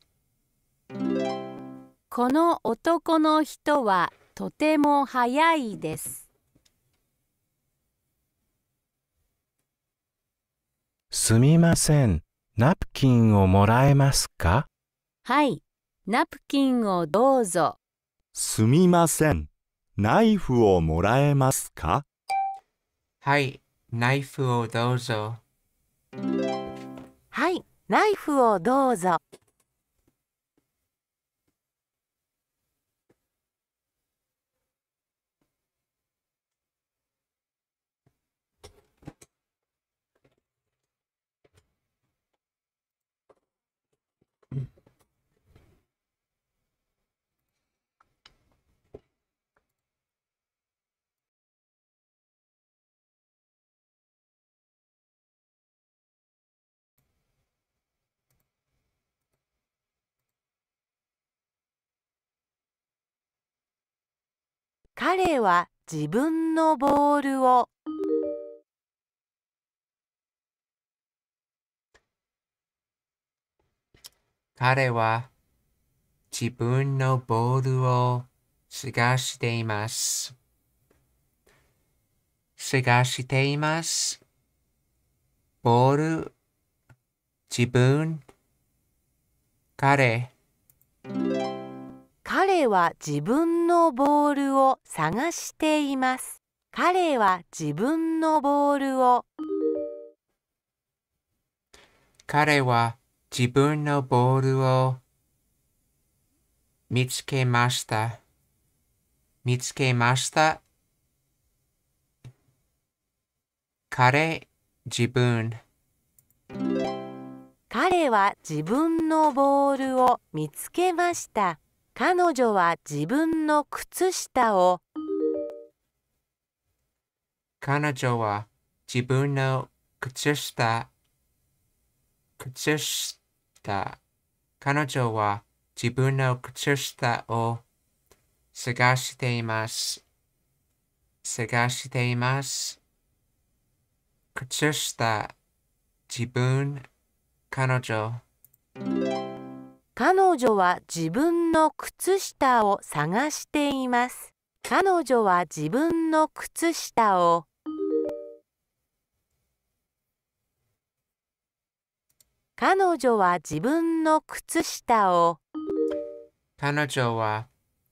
Speaker 3: この男の人はとても早いです。
Speaker 4: すみ
Speaker 2: ません。ナプキンをもらえますか
Speaker 3: はい。ナプキ
Speaker 1: ンをどうぞ。
Speaker 2: すみません。ナイフをもらえます
Speaker 1: かはい。ナイフをどうぞ。
Speaker 5: はいナイフをどうぞ彼は自分のボールを
Speaker 1: 彼は自分のボールを探しています。探しています。ボール、
Speaker 5: 自分、彼。彼は自分のボールを探しています彼は自分のボールを
Speaker 1: 彼は自分のボールを見つけました見つけました彼自分
Speaker 5: 彼は自分のボールを見つけました。彼女は自分の靴下を
Speaker 1: 彼女は自分の靴下靴下彼女は自分の靴下を探しています探しています靴下自分彼女
Speaker 5: 彼女は自分の靴下を探しています。彼女は自分の靴下を彼女は自分の靴下を
Speaker 1: 彼女は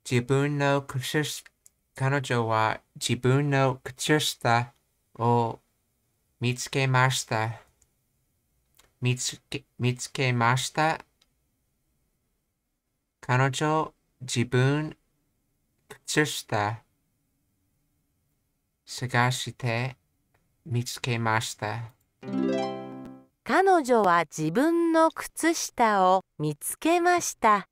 Speaker 1: 自分の靴下彼女は自分の靴下を見つけました。見つけ見つけました。彼女、自分、靴下、探して見つけました。
Speaker 5: 彼女は自分の靴下を見つけました。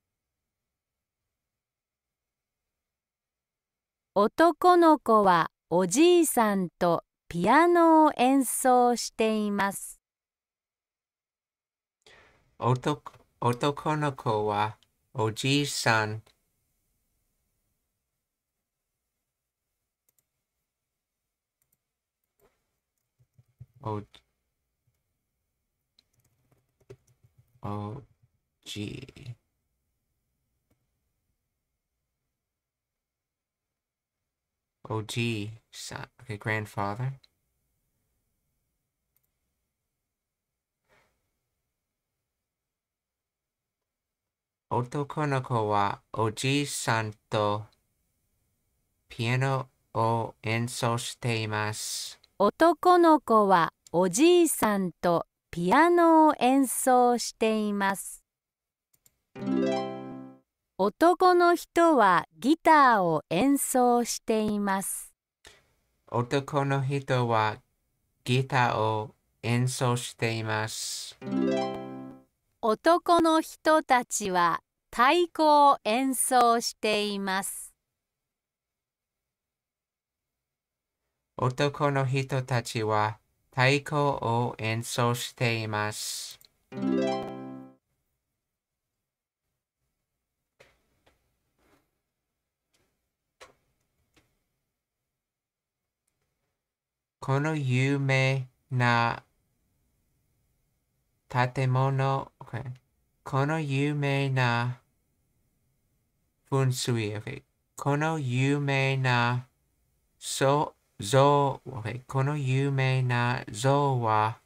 Speaker 5: 男の子はお
Speaker 3: じいさんとピアノを演奏しています
Speaker 1: 男男の子は Oji-san O son. O G son. Okay, grandfather. 男の子はおじいさんとピアノを演奏しています。
Speaker 3: 男の子はおじいさんとピアノを演奏しています。男の人はギターを演奏しています。
Speaker 1: 男の人はギターを演奏しています。
Speaker 3: 男の人たちは太鼓を演奏しています。
Speaker 1: 男の人たちは太鼓を演奏しています。この有名な建物、okay、この有名な噴水、okay、この有名な像、okay、この有名な像は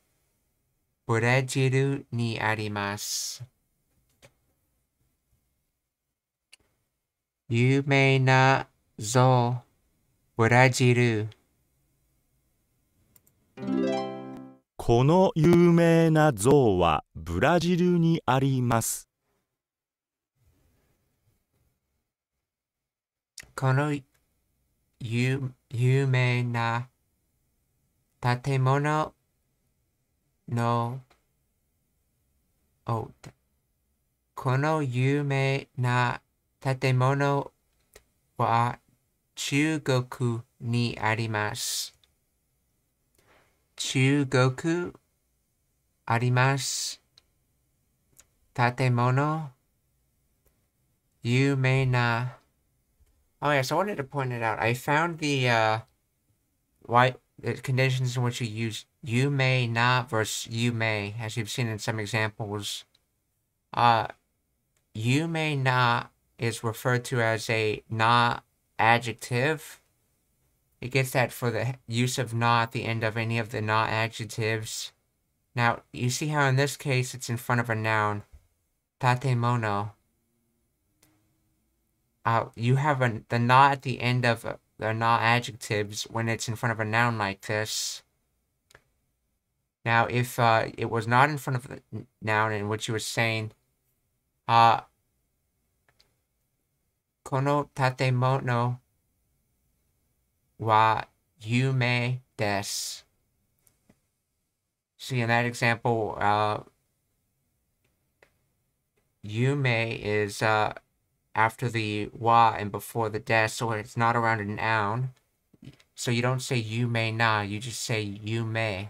Speaker 1: ブラジルにあります。有名な像、ブラジル。この有名な
Speaker 2: 像はブラジルにあります
Speaker 1: この有有名な建物のおこの有名な建物は中国にあります。Oh yes, I wanted to point it out. I found the uh, why the conditions in which you use you may not versus you may, as you've seen in some examples. Uh, you may not is referred to as a not adjective it gets that for the use of not at the end of any of the not adjectives. Now, you see how in this case it's in front of a noun. mono. Uh, you have a, the not at the end of uh, the not adjectives when it's in front of a noun like this. Now, if uh, it was not in front of the noun in which you were saying, uh, kono tatemono wa yume desu. See, in that example, uh, yume is uh, after the wa and before the des, so it's not around a noun. So you don't say yume na, you just say yume.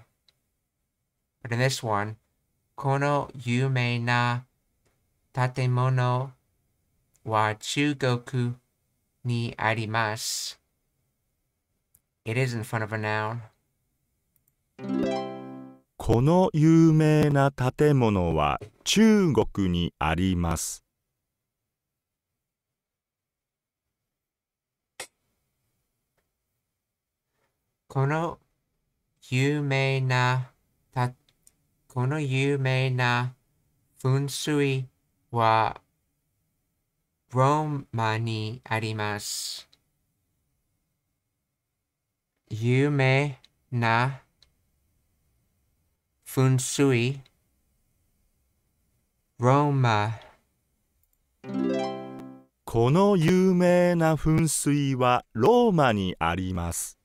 Speaker 1: But in this one, kono yume na tatemono wa chugoku ni arimasu. It is in front of a noun.
Speaker 2: この有名な建物は中国にあります。
Speaker 1: この有名な、た、この有名な噴水はローマにあります。有名な噴水ローマ
Speaker 2: この有名な噴水はローマにあります。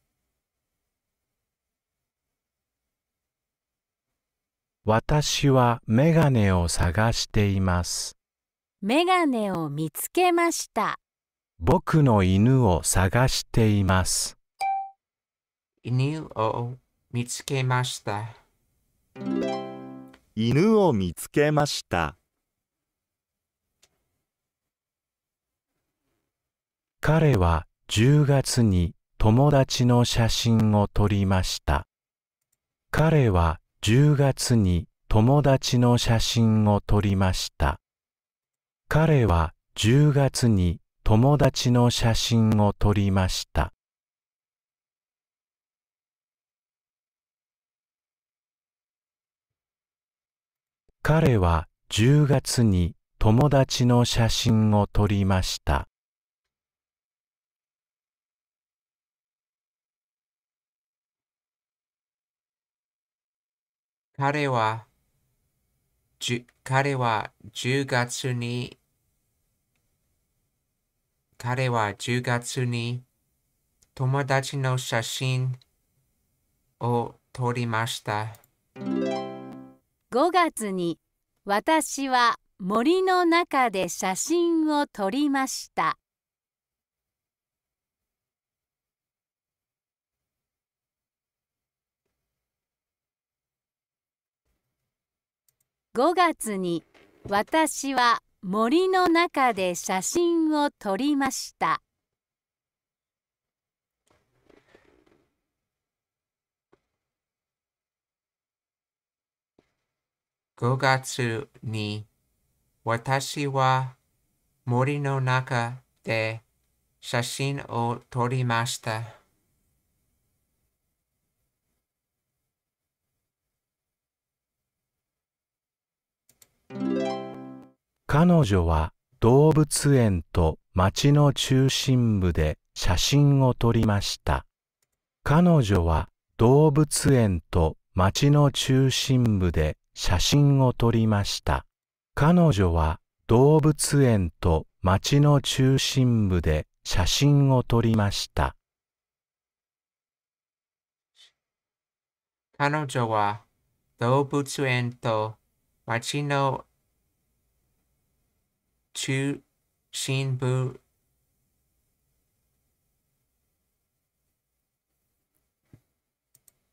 Speaker 2: 私
Speaker 4: はメガネを探しています。
Speaker 3: メガネを見つけまし
Speaker 1: た。
Speaker 4: 僕の犬を探しています。
Speaker 1: 犬を見つけました
Speaker 2: 犬を見つけました
Speaker 4: 彼は10月に友達の写真を撮りました彼は10月に友達の写真を撮りました彼は10月に友達の写真を撮りました彼は10月に友達の写真を撮りました。
Speaker 1: 彼は彼は10月に彼は10月に友達の写真を撮りました。
Speaker 3: 5月に私は森の中で写真を撮りました。5月に私は森の中で写真を撮りました。
Speaker 1: 5月に私は森の中で写真を撮りました。
Speaker 4: 彼女は動物園と町の中心部で写真を撮りました。彼女は動物園と町の中心部で写真を撮りました。彼女は動物園と町の中心部で写真を撮りました。
Speaker 1: 彼女は動物園と町の中心部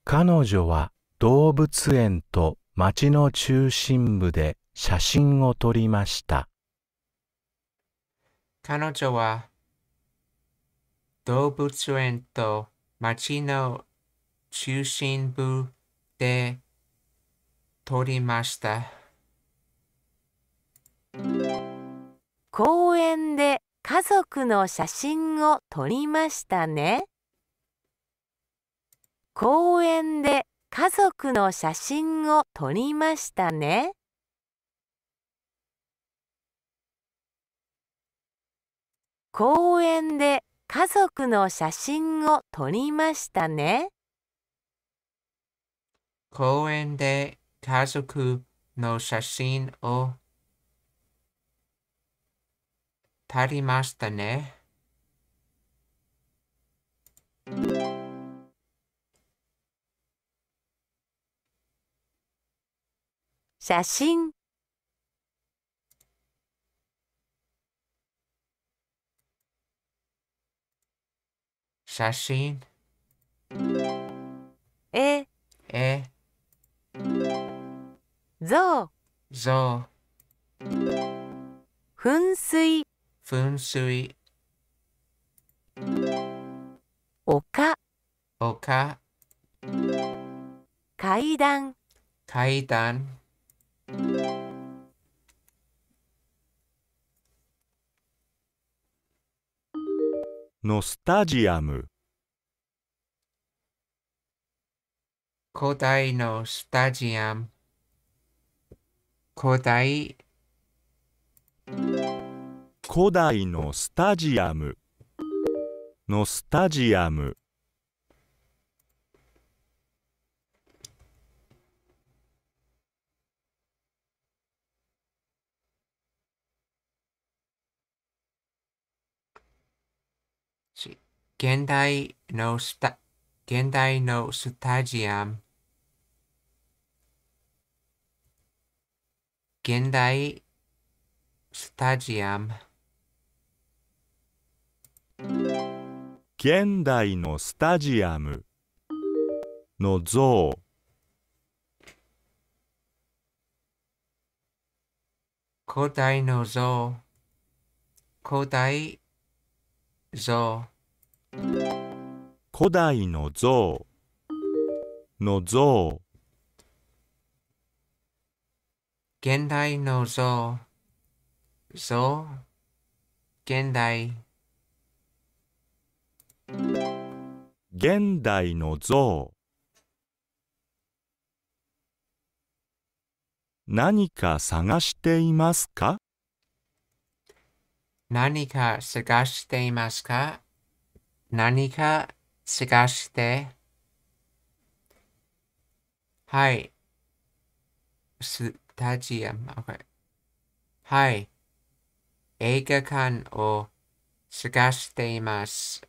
Speaker 4: 彼女は動物園と街の中心部で写真を撮りました。
Speaker 1: 彼女は動物園と街の中心部で撮りました。
Speaker 5: 公園で家族の写真を撮りましたね。公園で家族の写真を撮りましたね。公園で家族の写真を撮りましたね。
Speaker 1: 公園で家族の写真を撮りましたね。
Speaker 5: 写真
Speaker 1: 写真絵絵像像
Speaker 5: 噴水
Speaker 1: 噴水
Speaker 5: 丘丘階段階段
Speaker 1: ノスタジアム古代のスタジアム古代
Speaker 2: 古代のスタジアムのスタジアム
Speaker 1: 現代のスタ、現代のスタジアム。現代スタジアム。
Speaker 2: 現代のスタジアム
Speaker 1: の像。古代の像。古代像。
Speaker 2: 古代の像
Speaker 1: の像現代の像像現代現代の
Speaker 2: 像何か探していますか
Speaker 1: 何か探していますか何かがして、はい。スタジアム、okay、はい。映画館を探しています。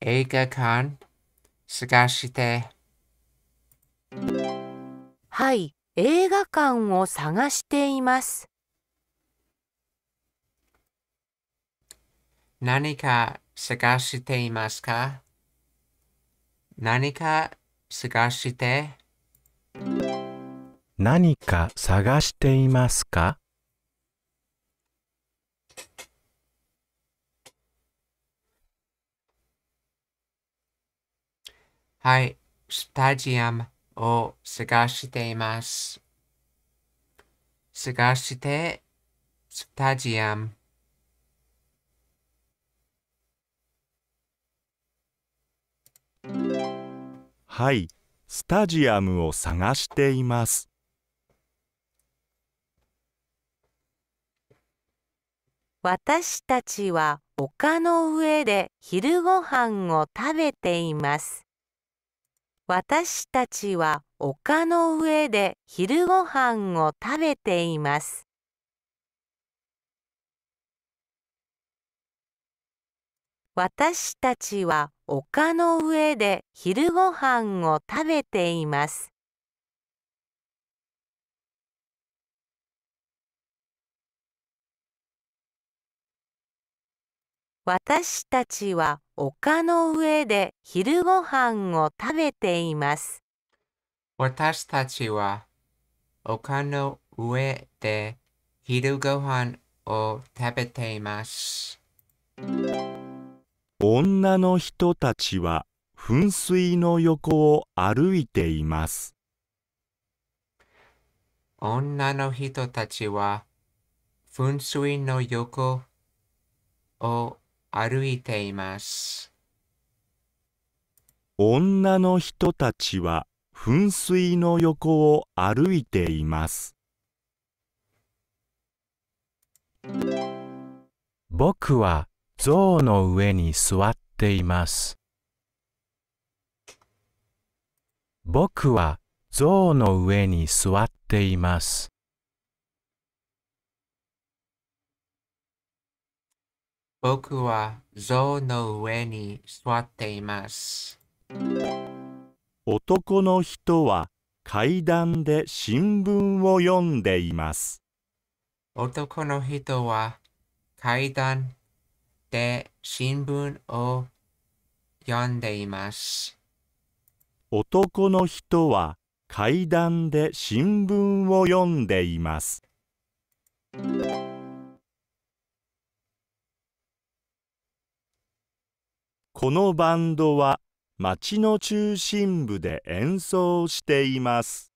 Speaker 1: 映画館探して。
Speaker 5: はい。映画館を探しています。
Speaker 1: 何か探していますか何か探して
Speaker 4: 何か探していますか
Speaker 1: はい、スタジアムを探しています。探して、スタジアム。
Speaker 2: はいスタジアムを探して
Speaker 5: います私たちは丘の上で昼ごはんを食べています私たちは丘の上で昼ごはんを食べています私たちは丘の上で昼ごはんを食べています。私たちは丘の上で昼ごはんを食べています。私たち
Speaker 1: は丘の上で昼ごはんを食べています。
Speaker 2: 女の人たちは噴水の横を歩いています。
Speaker 1: 女の人たちは噴水の横を歩いています。
Speaker 2: 女の人たちは噴水の横を歩いています。
Speaker 4: 僕は像の上に座っています。僕は象の上に座っています。
Speaker 1: 僕は像の上に座っています。
Speaker 2: 男の人は階段で新聞を読んでいます。
Speaker 1: 男の人は階段で新聞を読んでいます。男の人は階段
Speaker 2: で新聞を読んでいます。このバンドは町の中心部で演奏しています。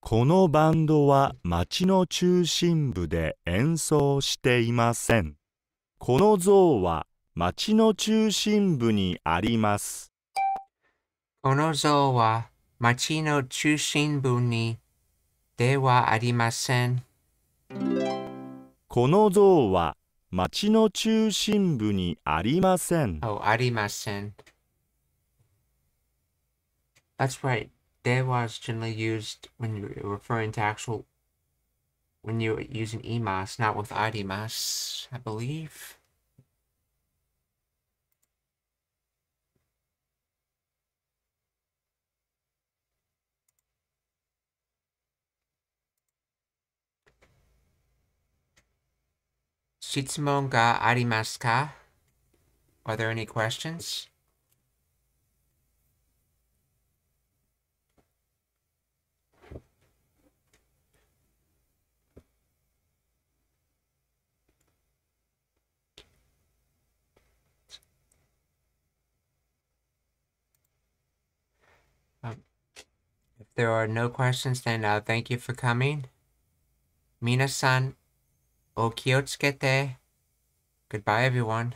Speaker 2: このバンドは町の中心部で演奏していません。この像は町の中心部にありま
Speaker 1: す。この像は町の中心部にではありません。この像は町の中心部にありません。ありません。That's right. では is generally used when referring to actual when you use an EMAS, not with IDMAS, I believe. Shitsumon ga arimasu ka? Are there any questions? there are no questions, then uh, thank you for coming. Minasan, o kiotsukete.
Speaker 6: Goodbye, everyone.